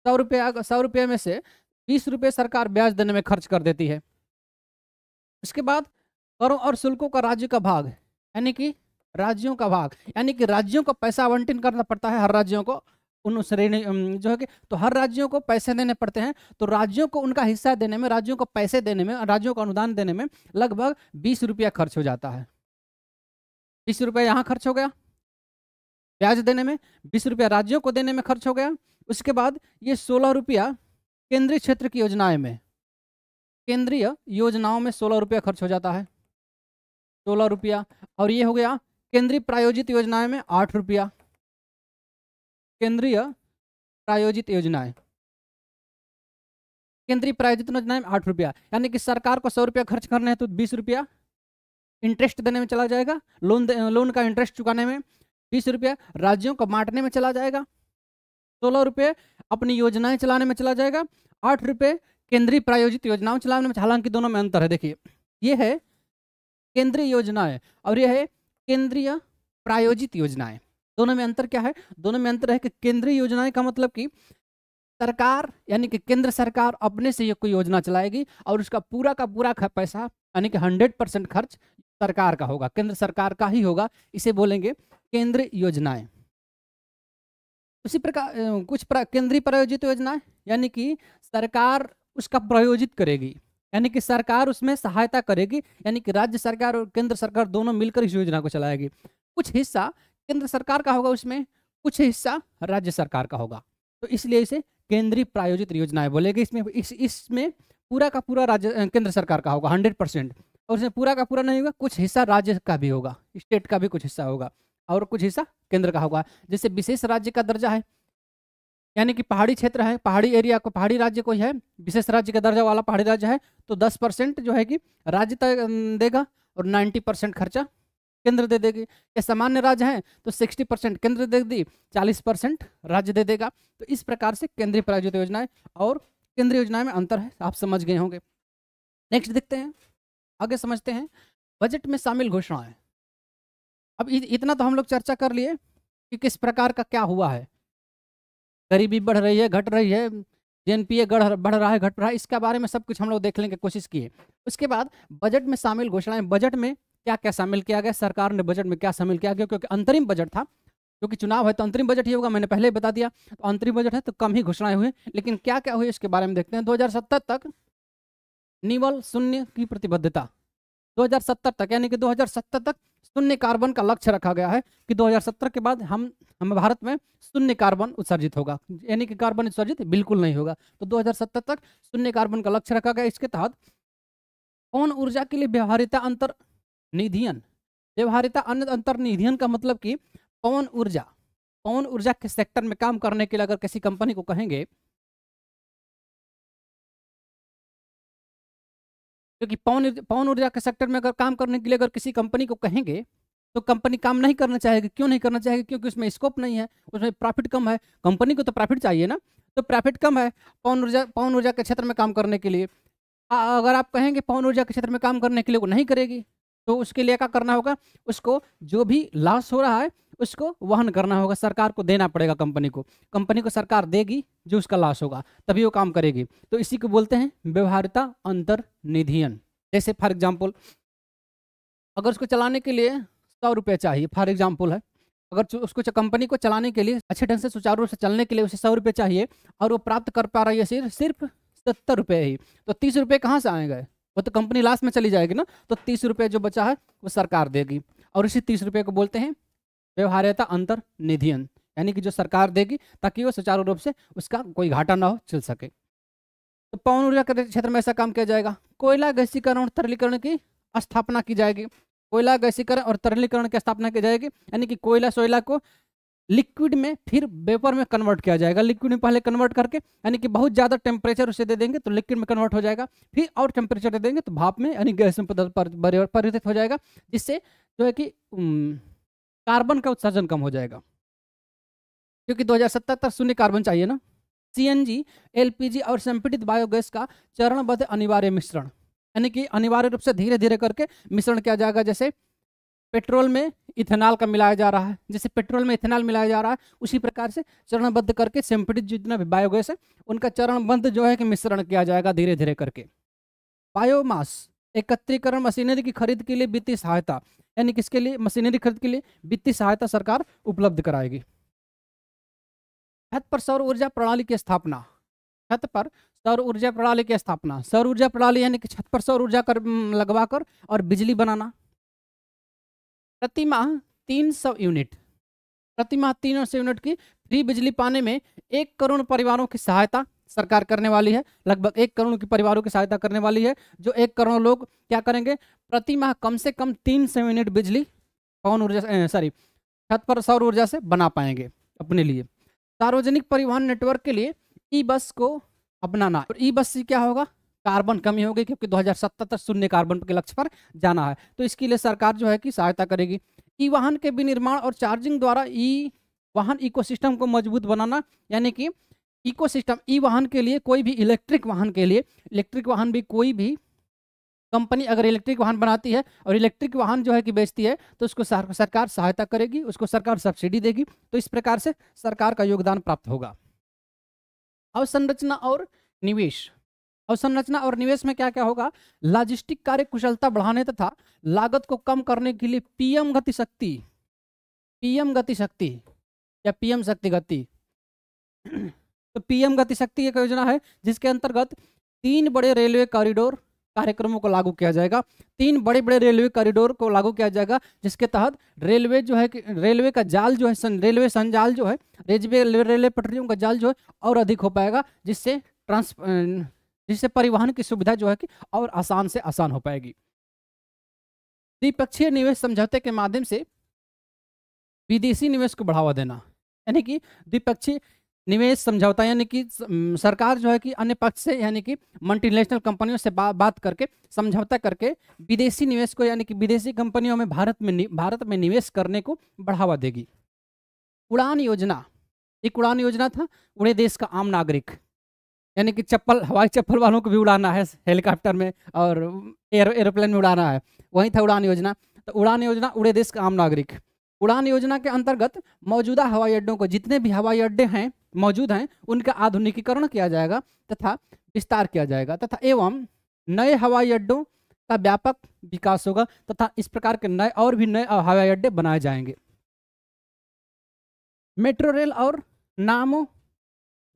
सौ रुपया सौ रुपये में से बीस रुपये सरकार ब्याज देने में खर्च कर देती है उसके बाद करों और शुल्कों का राज्य का भाग यानी कि राज्यों का भाग यानी कि राज्यों को पैसा आवंटन करना पड़ता है हर राज्यों को उन श्रेणी जो है कि तो हर राज्यों को पैसे देने पड़ते हैं तो राज्यों को उनका हिस्सा देने में राज्यों को पैसे देने में राज्यों को अनुदान देने में लगभग बीस रुपया खर्च हो जाता है बीस रुपया यहाँ खर्च हो गया ब्याज देने में बीस रुपया राज्यों को देने में खर्च हो गया उसके बाद ये सोलह रुपया केंद्रीय क्षेत्र की योजनाएं में केंद्रीय योजनाओं में सोलह रुपया खर्च हो जाता है सोलह रुपया और ये हो गया केंद्रीय प्रायोजित योजनाएं में आठ रुपया केंद्रीय प्रायोजित योजनाएं केंद्रीय प्रायोजित योजनाएं में आठ रुपया यानी कि सरकार को सौ रुपया खर्च करने हैं तो बीस रुपया इंटरेस्ट देने में चला जाएगा लोन लोन का इंटरेस्ट चुकाने में बीस रुपया राज्यों को बांटने में चला जाएगा सोलह रुपये अपनी योजनाएं चलाने में चला जाएगा आठ रुपये केंद्रीय प्रायोजित योजनाओं चलाने में हालांकि दोनों में अंतर है देखिए ये है केंद्रीय योजनाएं और यह है केंद्रीय प्रायोजित योजनाएं दोनों में अंतर क्या है दोनों में अंतर है कि केंद्रीय योजनाएं का मतलब कि सरकार यानी कि केंद्र सरकार अपने से कोई योजना चलाएगी और उसका पूरा का पूरा पैसा यानी कि हंड्रेड परसेंट खर्च सरकार का होगा केंद्र सरकार का ही होगा इसे बोलेंगे केंद्र योजनाएं उसी प्रकार कुछ प्र, केंद्रीय प्रायोजित योजना यानी कि सरकार उसका प्रायोजित करेगी यानी कि सरकार उसमें सहायता करेगी यानी कि राज्य सरकार और केंद्र सरकार दोनों मिलकर इस योजना को चलाएगी कुछ हिस्सा केंद्र सरकार का होगा उसमें कुछ हिस्सा राज्य सरकार का होगा तो इसलिए इसे केंद्रीय प्रायोजित योजनाएं बोलेगी इसमें इस इसमें पूरा का पूरा राज्य केंद्र सरकार का होगा हंड्रेड परसेंट और इसमें पूरा का पूरा नहीं होगा कुछ हिस्सा राज्य का भी होगा स्टेट का भी कुछ हिस्सा होगा और कुछ हिस्सा केंद्र का होगा जैसे विशेष राज्य का दर्जा है यानी कि पहाड़ी क्षेत्र है पहाड़ी एरिया को पहाड़ी राज्य कोई है विशेष राज्य का दर्जा वाला पहाड़ी राज्य है तो दस परसेंट जो है कि राज्य तय देगा और नाइन्टी परसेंट खर्चा केंद्र दे देगी या सामान्य राज्य है तो सिक्सटी परसेंट केंद्र दे दी चालीस परसेंट राज्य दे देगा तो इस प्रकार से केंद्रीय प्रायोजित योजनाएं और केंद्रीय योजनाएं में अंतर है आप समझ गए होंगे नेक्स्ट देखते हैं आगे समझते हैं बजट में शामिल घोषणाएं अब इतना तो हम लोग चर्चा कर लिए कि किस प्रकार का क्या हुआ है गरीबी बढ़ रही है घट रही है जे बढ़ रहा है घट रहा है इसके बारे में सब कुछ हम लोग देख की कोशिश किए उसके बाद बजट में शामिल घोषणाएं बजट में क्या क्या शामिल किया गया सरकार ने बजट में क्या शामिल किया गया क्योंकि अंतरिम बजट था क्योंकि चुनाव है तो अंतरिम बजट ही होगा मैंने पहले ही बता दिया तो अंतरिम बजट है तो कम ही घोषणाएं हुई लेकिन क्या क्या हुई इसके बारे में देखते हैं 2070 तक निवल शून्य की प्रतिबद्धता 2070 तक यानी कि 2070 तक शून्य कार्बन का लक्ष्य रखा गया है कि 2017 के बाद हम हम भारत में शून्य कार्बन उत्सर्जित होगा यानी कि कार्बन उत्सर्जित बिल्कुल नहीं होगा तो 2017 तक शून्य कार्बन का लक्ष्य रखा गया इसके तहत कौन ऊर्जा के लिए व्यवहारिता अंतर निधियन व्यवहारिता अन्य अंतर निधियन का मतलब कि पवन ऊर्जा पवन ऊर्जा के सेक्टर में काम करने के लिए अगर किसी कंपनी को कहेंगे क्योंकि पवन पवन ऊर्जा के सेक्टर में अगर काम करने के लिए अगर किसी कंपनी को कहेंगे तो कंपनी काम नहीं करना चाहेगी क्यों नहीं करना चाहेगी क्योंकि उसमें स्कोप नहीं है उसमें प्रॉफिट कम है कंपनी को तो प्रॉफिट चाहिए ना तो प्रॉफिट कम है पवन ऊर्जा पवन ऊर्जा के क्षेत्र में काम करने के लिए अगर आप कहेंगे पवन ऊर्जा के क्षेत्र में काम करने के लिए वो नहीं करेगी तो उसके लिए क्या करना होगा उसको जो भी लॉस हो रहा है उसको वहन करना होगा सरकार को देना पड़ेगा कंपनी को कंपनी को सरकार देगी जो उसका लॉस होगा तभी वो काम करेगी तो इसी को बोलते हैं व्यवहारिता अंतर निधियन जैसे फॉर एग्जाम्पल अगर उसको चलाने के लिए सौ रुपये चाहिए फॉर एग्जाम्पल है अगर उसको कंपनी को चलाने के लिए अच्छे ढंग से सुचारू रूप से चलने के लिए उसे सौ रुपये चाहिए और वो प्राप्त कर पा रही है सिर्फ सिर्फ सत्तर रुपये ही तो तीस रुपये कहाँ से आएंगे वो तो कंपनी लास्ट में चली जाएगी ना तो तीस रुपये जो बचा है वो सरकार देगी और इसी तीस रुपये को बोलते हैं व्यवहार्यता अंतर निधियन यानी कि जो सरकार देगी ताकि वो सुचारू रूप से उसका कोई घाटा ना हो चल सके तो पवन ऊर्जा के क्षेत्र में ऐसा काम किया जाएगा कोयला गैसीकरण और तरलीकरण की स्थापना की जाएगी कोयला गैसीकरण और तरलीकरण की स्थापना की जाएगी यानी कि कोयला सोयला को लिक्विड में फिर वेपर में कन्वर्ट किया जाएगा लिक्विड में पहले कन्वर्ट करके यानी कि बहुत ज़्यादा टेम्परेचर उसे दे देंगे तो लिक्विड में कन्वर्ट हो जाएगा फिर और टेम्परेचर दे देंगे तो भाप में यानी गैस में परिवर्तित हो जाएगा जिससे जो है कि कार्बन का उत्सर्जन कम हो जाएगा क्योंकि 2070 तक शून्य कार्बन चाहिए ना सीएनजी, एलपीजी और संपीड़ित बायोगैस का चरणबद्ध अनिवार्य मिश्रण यानी कि अनिवार्य रूप से धीरे धीरे करके मिश्रण किया जाएगा जैसे पेट्रोल में इथेनॉल का मिलाया जा रहा है जैसे पेट्रोल में इथेनॉल मिलाया जा रहा है उसी प्रकार से चरणबद्ध करके संपीड़ित जितना भी बायोगैस है उनका चरणबद्ध जो है कि मिश्रण किया जाएगा धीरे धीरे करके बायोमास एकत्रीकरण मशीनरी की खरीद के लिए वित्तीय सहायता यानी किसके लिए मशीनरी खरीद के लिए वित्तीय सहायता सरकार उपलब्ध कराएगी छत पर सौर ऊर्जा प्रणाली की स्थापना छत पर सौर ऊर्जा प्रणाली की स्थापना सौर ऊर्जा प्रणाली यानी कि छत पर सौर ऊर्जा कर लगवा कर और बिजली बनाना प्रतिमाह तीन सौ यूनिट प्रतिमाह तीन सौ यूनिट की फ्री बिजली पाने में एक करोड़ परिवारों की सहायता सरकार करने वाली है लगभग एक करोड़ की परिवारों की सहायता करने वाली है जो एक करोड़ लोग क्या करेंगे प्रति माह कम से कम तीन सौ यूनिट बिजली पवन ऊर्जा सॉरी छत पर सौर ऊर्जा से बना पाएंगे अपने लिए सार्वजनिक परिवहन नेटवर्क के लिए ई बस को अपनाना और ई बस से क्या होगा कार्बन कमी होगी क्योंकि 2070 तक शून्य कार्बन के लक्ष्य पर जाना है तो इसके लिए सरकार जो है कि सहायता करेगी ई वाहन के विनिर्माण और चार्जिंग द्वारा ई वाहन इकोसिस्टम को मजबूत बनाना यानी कि इकोसिस्टम ई वाहन के लिए कोई भी इलेक्ट्रिक वाहन के लिए इलेक्ट्रिक वाहन भी कोई भी कंपनी अगर इलेक्ट्रिक वाहन बनाती है और इलेक्ट्रिक वाहन जो है कि बेचती है तो उसको सरकार सहायता करेगी उसको सरकार सब्सिडी देगी तो इस प्रकार से सरकार का योगदान प्राप्त होगा अवसंरचना और निवेश अवसंरचना और निवेश में क्या क्या होगा लॉजिस्टिक कार्य कुशलता बढ़ाने तथा लागत को कम करने के लिए पीएम गति शक्ति पीएम गति शक्ति या पीएम शक्ति गति तो पीएम गतिशक्ति एक योजना है जिसके अंतर्गत तीन बड़े रेलवे कॉरिडोर कार्यक्रमों को लागू किया जाएगा तीन बड़े बड़े रेलवे कॉरिडोर को लागू किया जाएगा जिसके तहत रेलवे जो है रेलवे का जाल जो है सं, रेलवे संजाल जो है रेलवे रेलवे पटरियों का जाल जो है और अधिक हो पाएगा जिससे ट्रांस जिससे परिवहन की सुविधा जो है कि और आसान से आसान हो पाएगी द्विपक्षीय निवेश समझौते के माध्यम से विदेशी निवेश को बढ़ावा देना यानी कि द्विपक्षीय निवेश समझौता यानी कि सरकार जो है कि अन्य पक्ष से यानी कि मल्टीनेशनल कंपनियों से बा, बात करके समझौता करके विदेशी निवेश को यानी कि विदेशी कंपनियों में भारत में भारत में निवेश करने को बढ़ावा देगी उड़ान योजना एक उड़ान योजना था उड़े देश का आम नागरिक यानी कि चप्पल हवाई चप्पल वालों को भी उड़ाना है हेलीकॉप्टर में और एयर एरोप्लेन में उड़ाना है वही था उड़ान योजना तो उड़ान योजना उड़े देश का आम नागरिक उड़ान योजना के अंतर्गत मौजूदा हवाई अड्डों को जितने भी हवाई अड्डे हैं मौजूद हैं उनका आधुनिकीकरण किया जाएगा तथा विस्तार किया जाएगा तथा एवं नए हवाई अड्डों का व्यापक विकास होगा तथा इस प्रकार के नए और भी नए हवाई अड्डे बनाए जाएंगे मेट्रो रेल और नामों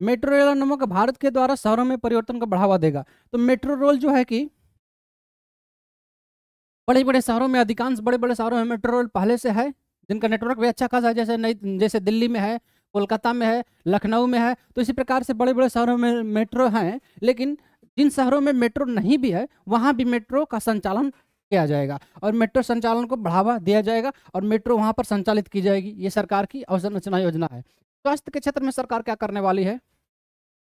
मेट्रो रेल और नामों का भारत के द्वारा शहरों में परिवर्तन को बढ़ावा देगा तो मेट्रो रेल जो है कि बड़े बड़े शहरों में अधिकांश बड़े बड़े शहरों में मेट्रो रेल पहले से है जिनका नेटवर्क भी अच्छा खासा है जैसे नई जैसे दिल्ली में है कोलकाता में है लखनऊ में है तो इसी प्रकार से बड़े बड़े शहरों में मेट्रो हैं लेकिन जिन शहरों में मेट्रो नहीं भी है वहाँ भी मेट्रो का संचालन किया जाएगा और मेट्रो संचालन को बढ़ावा दिया जाएगा और मेट्रो वहाँ पर संचालित की जाएगी ये सरकार की अवसंरचना योजना है स्वास्थ्य के क्षेत्र में सरकार क्या करने वाली है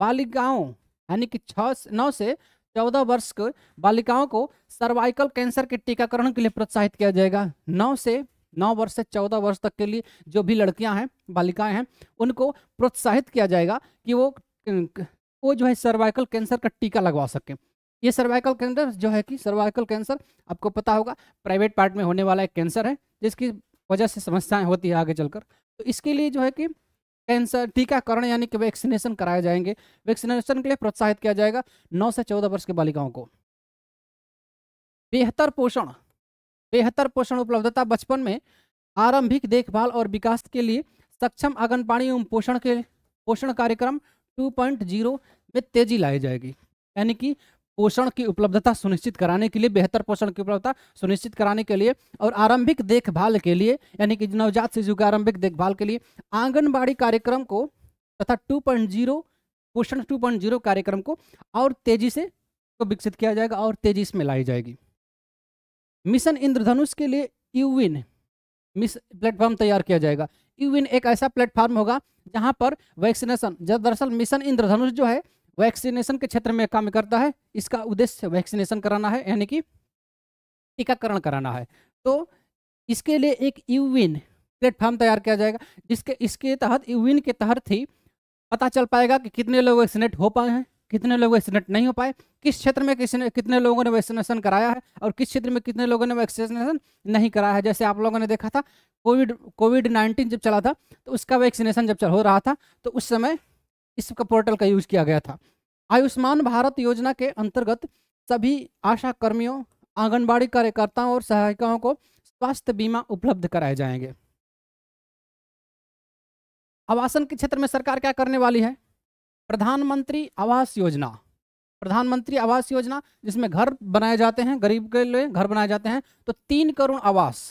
बालिकाओं यानी कि छः नौ से चौदह वर्ष के बालिकाओं को सर्वाइकल कैंसर के टीकाकरण के लिए प्रोत्साहित किया जाएगा नौ से नौ वर्ष से चौदह वर्ष तक के लिए जो भी लड़कियां हैं बालिकाएं हैं उनको प्रोत्साहित किया जाएगा कि वो वो जो है सर्वाइकल कैंसर का टीका लगवा सकें ये सर्वाइकल कैंसर जो है कि सर्वाइकल कैंसर आपको पता होगा प्राइवेट पार्ट में होने वाला एक कैंसर है जिसकी वजह से समस्याएं होती है आगे चलकर तो इसके लिए जो है कि कैंसर टीकाकरण यानी कि वैक्सीनेशन कराए जाएंगे वैक्सीनेशन के लिए प्रोत्साहित किया जाएगा नौ से चौदह वर्ष की बालिकाओं को बेहतर पोषण बेहतर पोषण उपलब्धता बचपन में आरंभिक देखभाल और विकास के लिए सक्षम आंगनबाड़ी एवं पोषण के पोषण कार्यक्रम 2.0 में तेजी लाई जाएगी यानी कि पोषण की उपलब्धता सुनिश्चित कराने के लिए बेहतर पोषण की उपलब्धता सुनिश्चित कराने के लिए और आरंभिक देखभाल के लिए यानी कि नवजात शिशु के आरंभिक देखभाल के लिए आंगनबाड़ी कार्यक्रम को तथा 2.0 पोषण 2.0 कार्यक्रम को और तेजी से तो विकसित किया जाएगा और तेजी इसमें लाई जाएगी मिशन इंद्रधनुष के लिए यूविन मिस प्लेटफॉर्म तैयार किया जाएगा यूविन एक ऐसा प्लेटफॉर्म होगा जहां पर वैक्सीनेशन दरअसल मिशन इंद्रधनुष जो है वैक्सीनेशन के क्षेत्र में काम करता है इसका उद्देश्य वैक्सीनेशन कराना है यानी कि टीकाकरण कराना है तो इसके लिए एक यूविन प्लेटफॉर्म तैयार किया जाएगा जिसके इसके तहत यूविन के तहत ही पता चल पाएगा कि कितने लोग वैक्सीनेट हो पाए हैं कितने लोग वैक्सीनेट नहीं हो पाए किस क्षेत्र में किसने कितने लोगों ने वैक्सीनेशन कराया है और किस क्षेत्र में कितने लोगों ने वैक्सीनेशन नहीं कराया है जैसे आप लोगों ने देखा था कोविड कोविड नाइन्टीन जब चला था तो उसका वैक्सीनेशन जब हो रहा था तो उस समय इस पोर्टल का यूज किया गया था आयुष्मान भारत योजना के अंतर्गत सभी आशा कर्मियों आंगनबाड़ी कार्यकर्ताओं और सहायिकाओं को स्वास्थ्य बीमा उपलब्ध कराए जाएंगे आवासन के क्षेत्र में सरकार क्या करने वाली है प्रधानमंत्री आवास योजना प्रधानमंत्री आवास योजना जिसमें घर बनाए जाते हैं गरीब के लिए घर बनाए जाते हैं तो तीन करोड़ आवास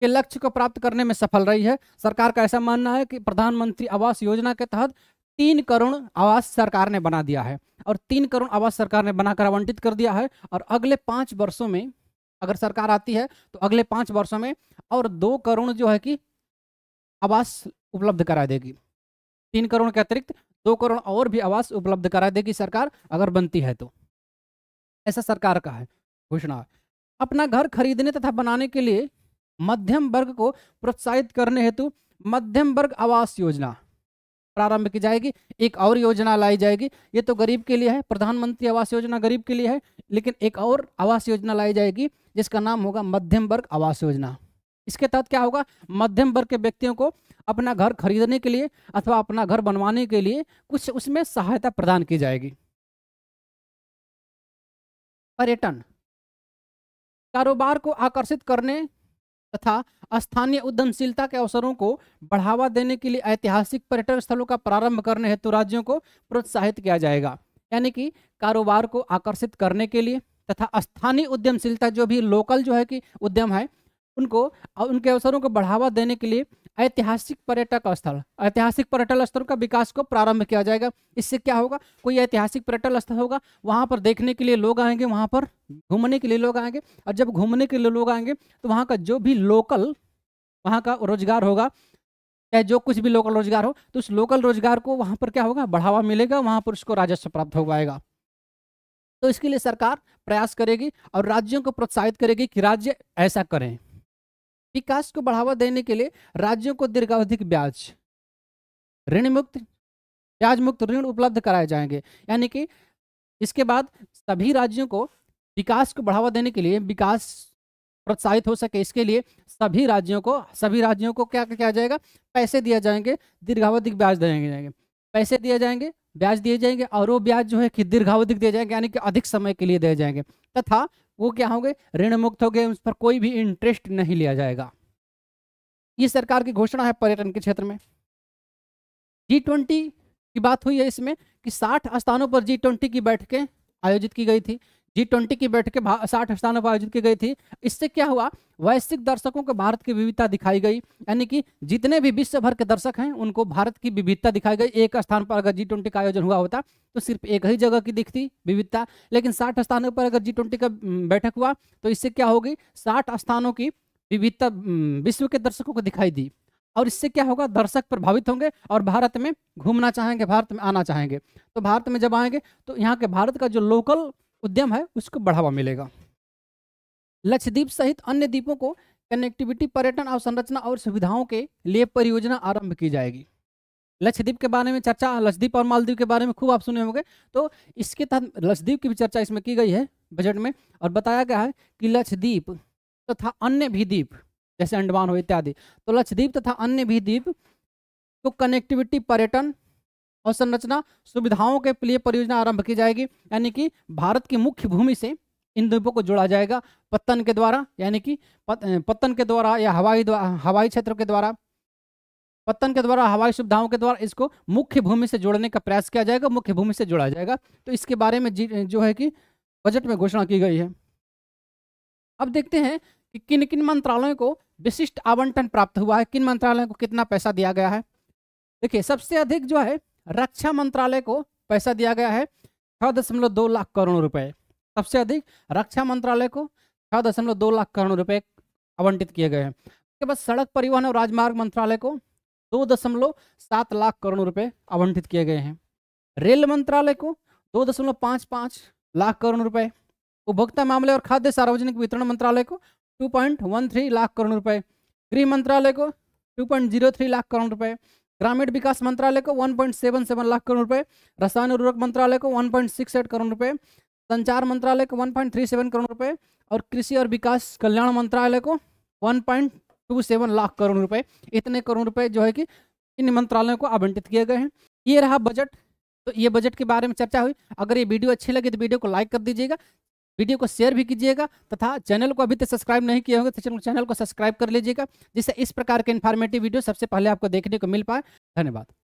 के लक्ष्य को प्राप्त करने में सफल रही है सरकार का ऐसा मानना है कि प्रधानमंत्री आवास योजना के तहत तीन करोड़ आवास सरकार ने बना दिया है और तीन करोड़ आवास सरकार ने बनाकर आवंटित कर दिया है और अगले पाँच वर्षों में अगर सरकार आती है तो अगले पाँच वर्षों में और दो करोड़ जो है कि आवास उपलब्ध करा देगी तीन करोड़ के अतिरिक्त दो करोड़ और भी आवास उपलब्ध करा देगी सरकार अगर बनती है तो ऐसा सरकार का है घोषणा अपना घर खरीदने तथा बनाने के लिए मध्यम वर्ग को प्रोत्साहित करने हेतु मध्यम वर्ग आवास योजना प्रारंभ की जाएगी एक और योजना लाई जाएगी ये तो गरीब के लिए है प्रधानमंत्री आवास योजना गरीब के लिए है लेकिन एक और आवास योजना लाई जाएगी जिसका नाम होगा मध्यम वर्ग आवास योजना इसके तहत क्या होगा मध्यम वर्ग के व्यक्तियों को अपना घर खरीदने के लिए अथवा अपना घर बनवाने के लिए कुछ उसमें सहायता प्रदान की जाएगी पर्यटन कारोबार को आकर्षित करने तथा स्थानीय उद्यमशीलता के अवसरों को बढ़ावा देने के लिए ऐतिहासिक पर्यटन स्थलों का प्रारंभ करने हेतु राज्यों को प्रोत्साहित किया जाएगा यानी कि कारोबार को आकर्षित करने के लिए तथा स्थानीय उद्यमशीलता जो भी लोकल जो है कि उद्यम है उनको उनके अवसरों को बढ़ावा देने के लिए ऐतिहासिक पर्यटक स्थल ऐतिहासिक पर्यटन स्थलों का विकास को प्रारंभ किया जाएगा इससे क्या होगा कोई ऐतिहासिक पर्यटन स्थल होगा वहाँ पर देखने के लिए लोग आएंगे वहाँ पर घूमने के लिए लोग आएंगे और जब घूमने के लिए लोग आएंगे तो वहाँ का जो भी लोकल वहाँ का रोजगार होगा चाहे जो कुछ भी लोकल रोजगार हो तो उस लोकल रोजगार को वहाँ पर क्या होगा बढ़ावा मिलेगा वहाँ पर उसको राजस्व प्राप्त हो पाएगा तो इसके लिए सरकार प्रयास करेगी और राज्यों को प्रोत्साहित करेगी कि राज्य ऐसा करें विकास को बढ़ावा देने के लिए राज्यों को दीर्घावधिक ब्याज ऋण मुक्त ब्याज मुक्त ऋण उपलब्ध कराए जाएंगे यानी कि इसके बाद सभी राज्यों को विकास को बढ़ावा देने के लिए विकास प्रोत्साहित हो सके इसके लिए सभी राज्यों को सभी राज्यों को क्या किया जाएगा पैसे दिया जाएंगे दीर्घावधिक ब्याज दिए जाएंगे पैसे दिए जाएंगे ब्याज दिए जाएंगे और वो ब्याज जो है कि दीर्घावधिक दिए जाएंगे यानी कि अधिक समय के लिए दिए जाएंगे तथा वो क्या होंगे ऋण मुक्त हो गए उस पर कोई भी इंटरेस्ट नहीं लिया जाएगा ये सरकार की घोषणा है पर्यटन के क्षेत्र में जी ट्वेंटी की बात हुई है इसमें कि 60 स्थानों पर जी ट्वेंटी की बैठकें आयोजित की गई थी जी ट्वेंटी की बैठकें साठ स्थानों पर आयोजित की गई थी इससे क्या हुआ वैश्विक दर्शकों को भारत की विविधता दिखाई गई यानी कि जितने भी विश्व भर के दर्शक हैं उनको भारत की विविधता दिखाई गई एक स्थान पर अगर जी ट्वेंटी का आयोजन हुआ होता तो सिर्फ एक ही जगह की दिखती विविधता लेकिन साठ स्थानों पर अगर जी ट्वेंटी का बैठक हुआ तो इससे क्या होगी साठ स्थानों की विविधता विश्व के दर्शकों को दिखाई दी और इससे क्या होगा दर्शक प्रभावित होंगे और भारत में घूमना चाहेंगे भारत में आना चाहेंगे तो भारत में जब आएंगे तो यहाँ के भारत का जो लोकल उद्यम है उसको बढ़ावा मिलेगा लक्षद्वीप सहित अन्य द्वीपों को कनेक्टिविटी पर्यटन और संरचना और सुविधाओं के लिए परियोजना आरंभ की जाएगी लक्षद्वीप के बारे में चर्चा लक्षद्वीप और मालदीव के बारे में खूब आप सुने होंगे तो इसके तहत लक्षद्वीप की भी चर्चा इसमें की गई है बजट में और बताया गया है कि लक्षद्वीप तथा अन्य भी द्वीप जैसे अंडमान हो इत्यादि तो लक्षद्वीप तथा अन्य भी द्वीप को तो कनेक्टिविटी पर्यटन अवसंरचना सुविधाओं के लिए परियोजना आरंभ की जाएगी यानी कि भारत की मुख्य भूमि से इन द्वीपों को जोड़ा जाएगा पत्तन के द्वारा यानी कि पत्तन के द्वारा या हवाई हवाई क्षेत्र के द्वारा पत्तन के द्वारा हवाई सुविधाओं के द्वारा इसको मुख्य भूमि से जोड़ने का प्रयास किया जाएगा मुख्य भूमि से जोड़ा जाएगा तो इसके बारे में जो है कि बजट में घोषणा की गई है अब देखते हैं कि किन किन मंत्रालयों को विशिष्ट आवंटन प्राप्त हुआ है किन मंत्रालयों को कितना पैसा दिया गया है देखिए सबसे अधिक जो है रक्षा मंत्रालय को पैसा दिया गया है छः दशमलव दो लाख करोड़ रुपए सबसे अधिक रक्षा मंत्रालय को छः दशमलव दो लाख करोड़ रुपए आवंटित किए गए हैं उसके बाद सड़क परिवहन और राजमार्ग मंत्रालय को दो दशमलव सात लाख करोड़ रुपए आवंटित किए गए हैं रेल मंत्रालय को दो दशमलव पाँच पाँच लाख करोड़ रुपए उपभोक्ता मामले और खाद्य सार्वजनिक वितरण मंत्रालय को two point one three lakh crore रुपए गृह मंत्रालय को two point zero three lakh crore रुपए ग्रामीण विकास मंत्रालय को 1.77 लाख करोड़ रुपए रसायन उर्वरक मंत्रालय को 1.68 करोड़ रुपए संचार मंत्रालय को 1.37 करोड़ रुपए और कृषि और विकास कल्याण मंत्रालय को 1.27 लाख करोड़ रुपए इतने करोड़ रुपए जो है कि इन मंत्रालयों को आवंटित किए गए हैं ये रहा बजट तो ये बजट के बारे में चर्चा हुई अगर ये वीडियो अच्छी लगी तो वीडियो को लाइक कर दीजिएगा वीडियो को शेयर भी कीजिएगा तथा चैनल को अभी तक सब्सक्राइब नहीं किए होगा तो चैनल को सब्सक्राइब कर लीजिएगा जिससे इस प्रकार के इन्फॉर्मेटिव वीडियो सबसे पहले आपको देखने को मिल पाए धन्यवाद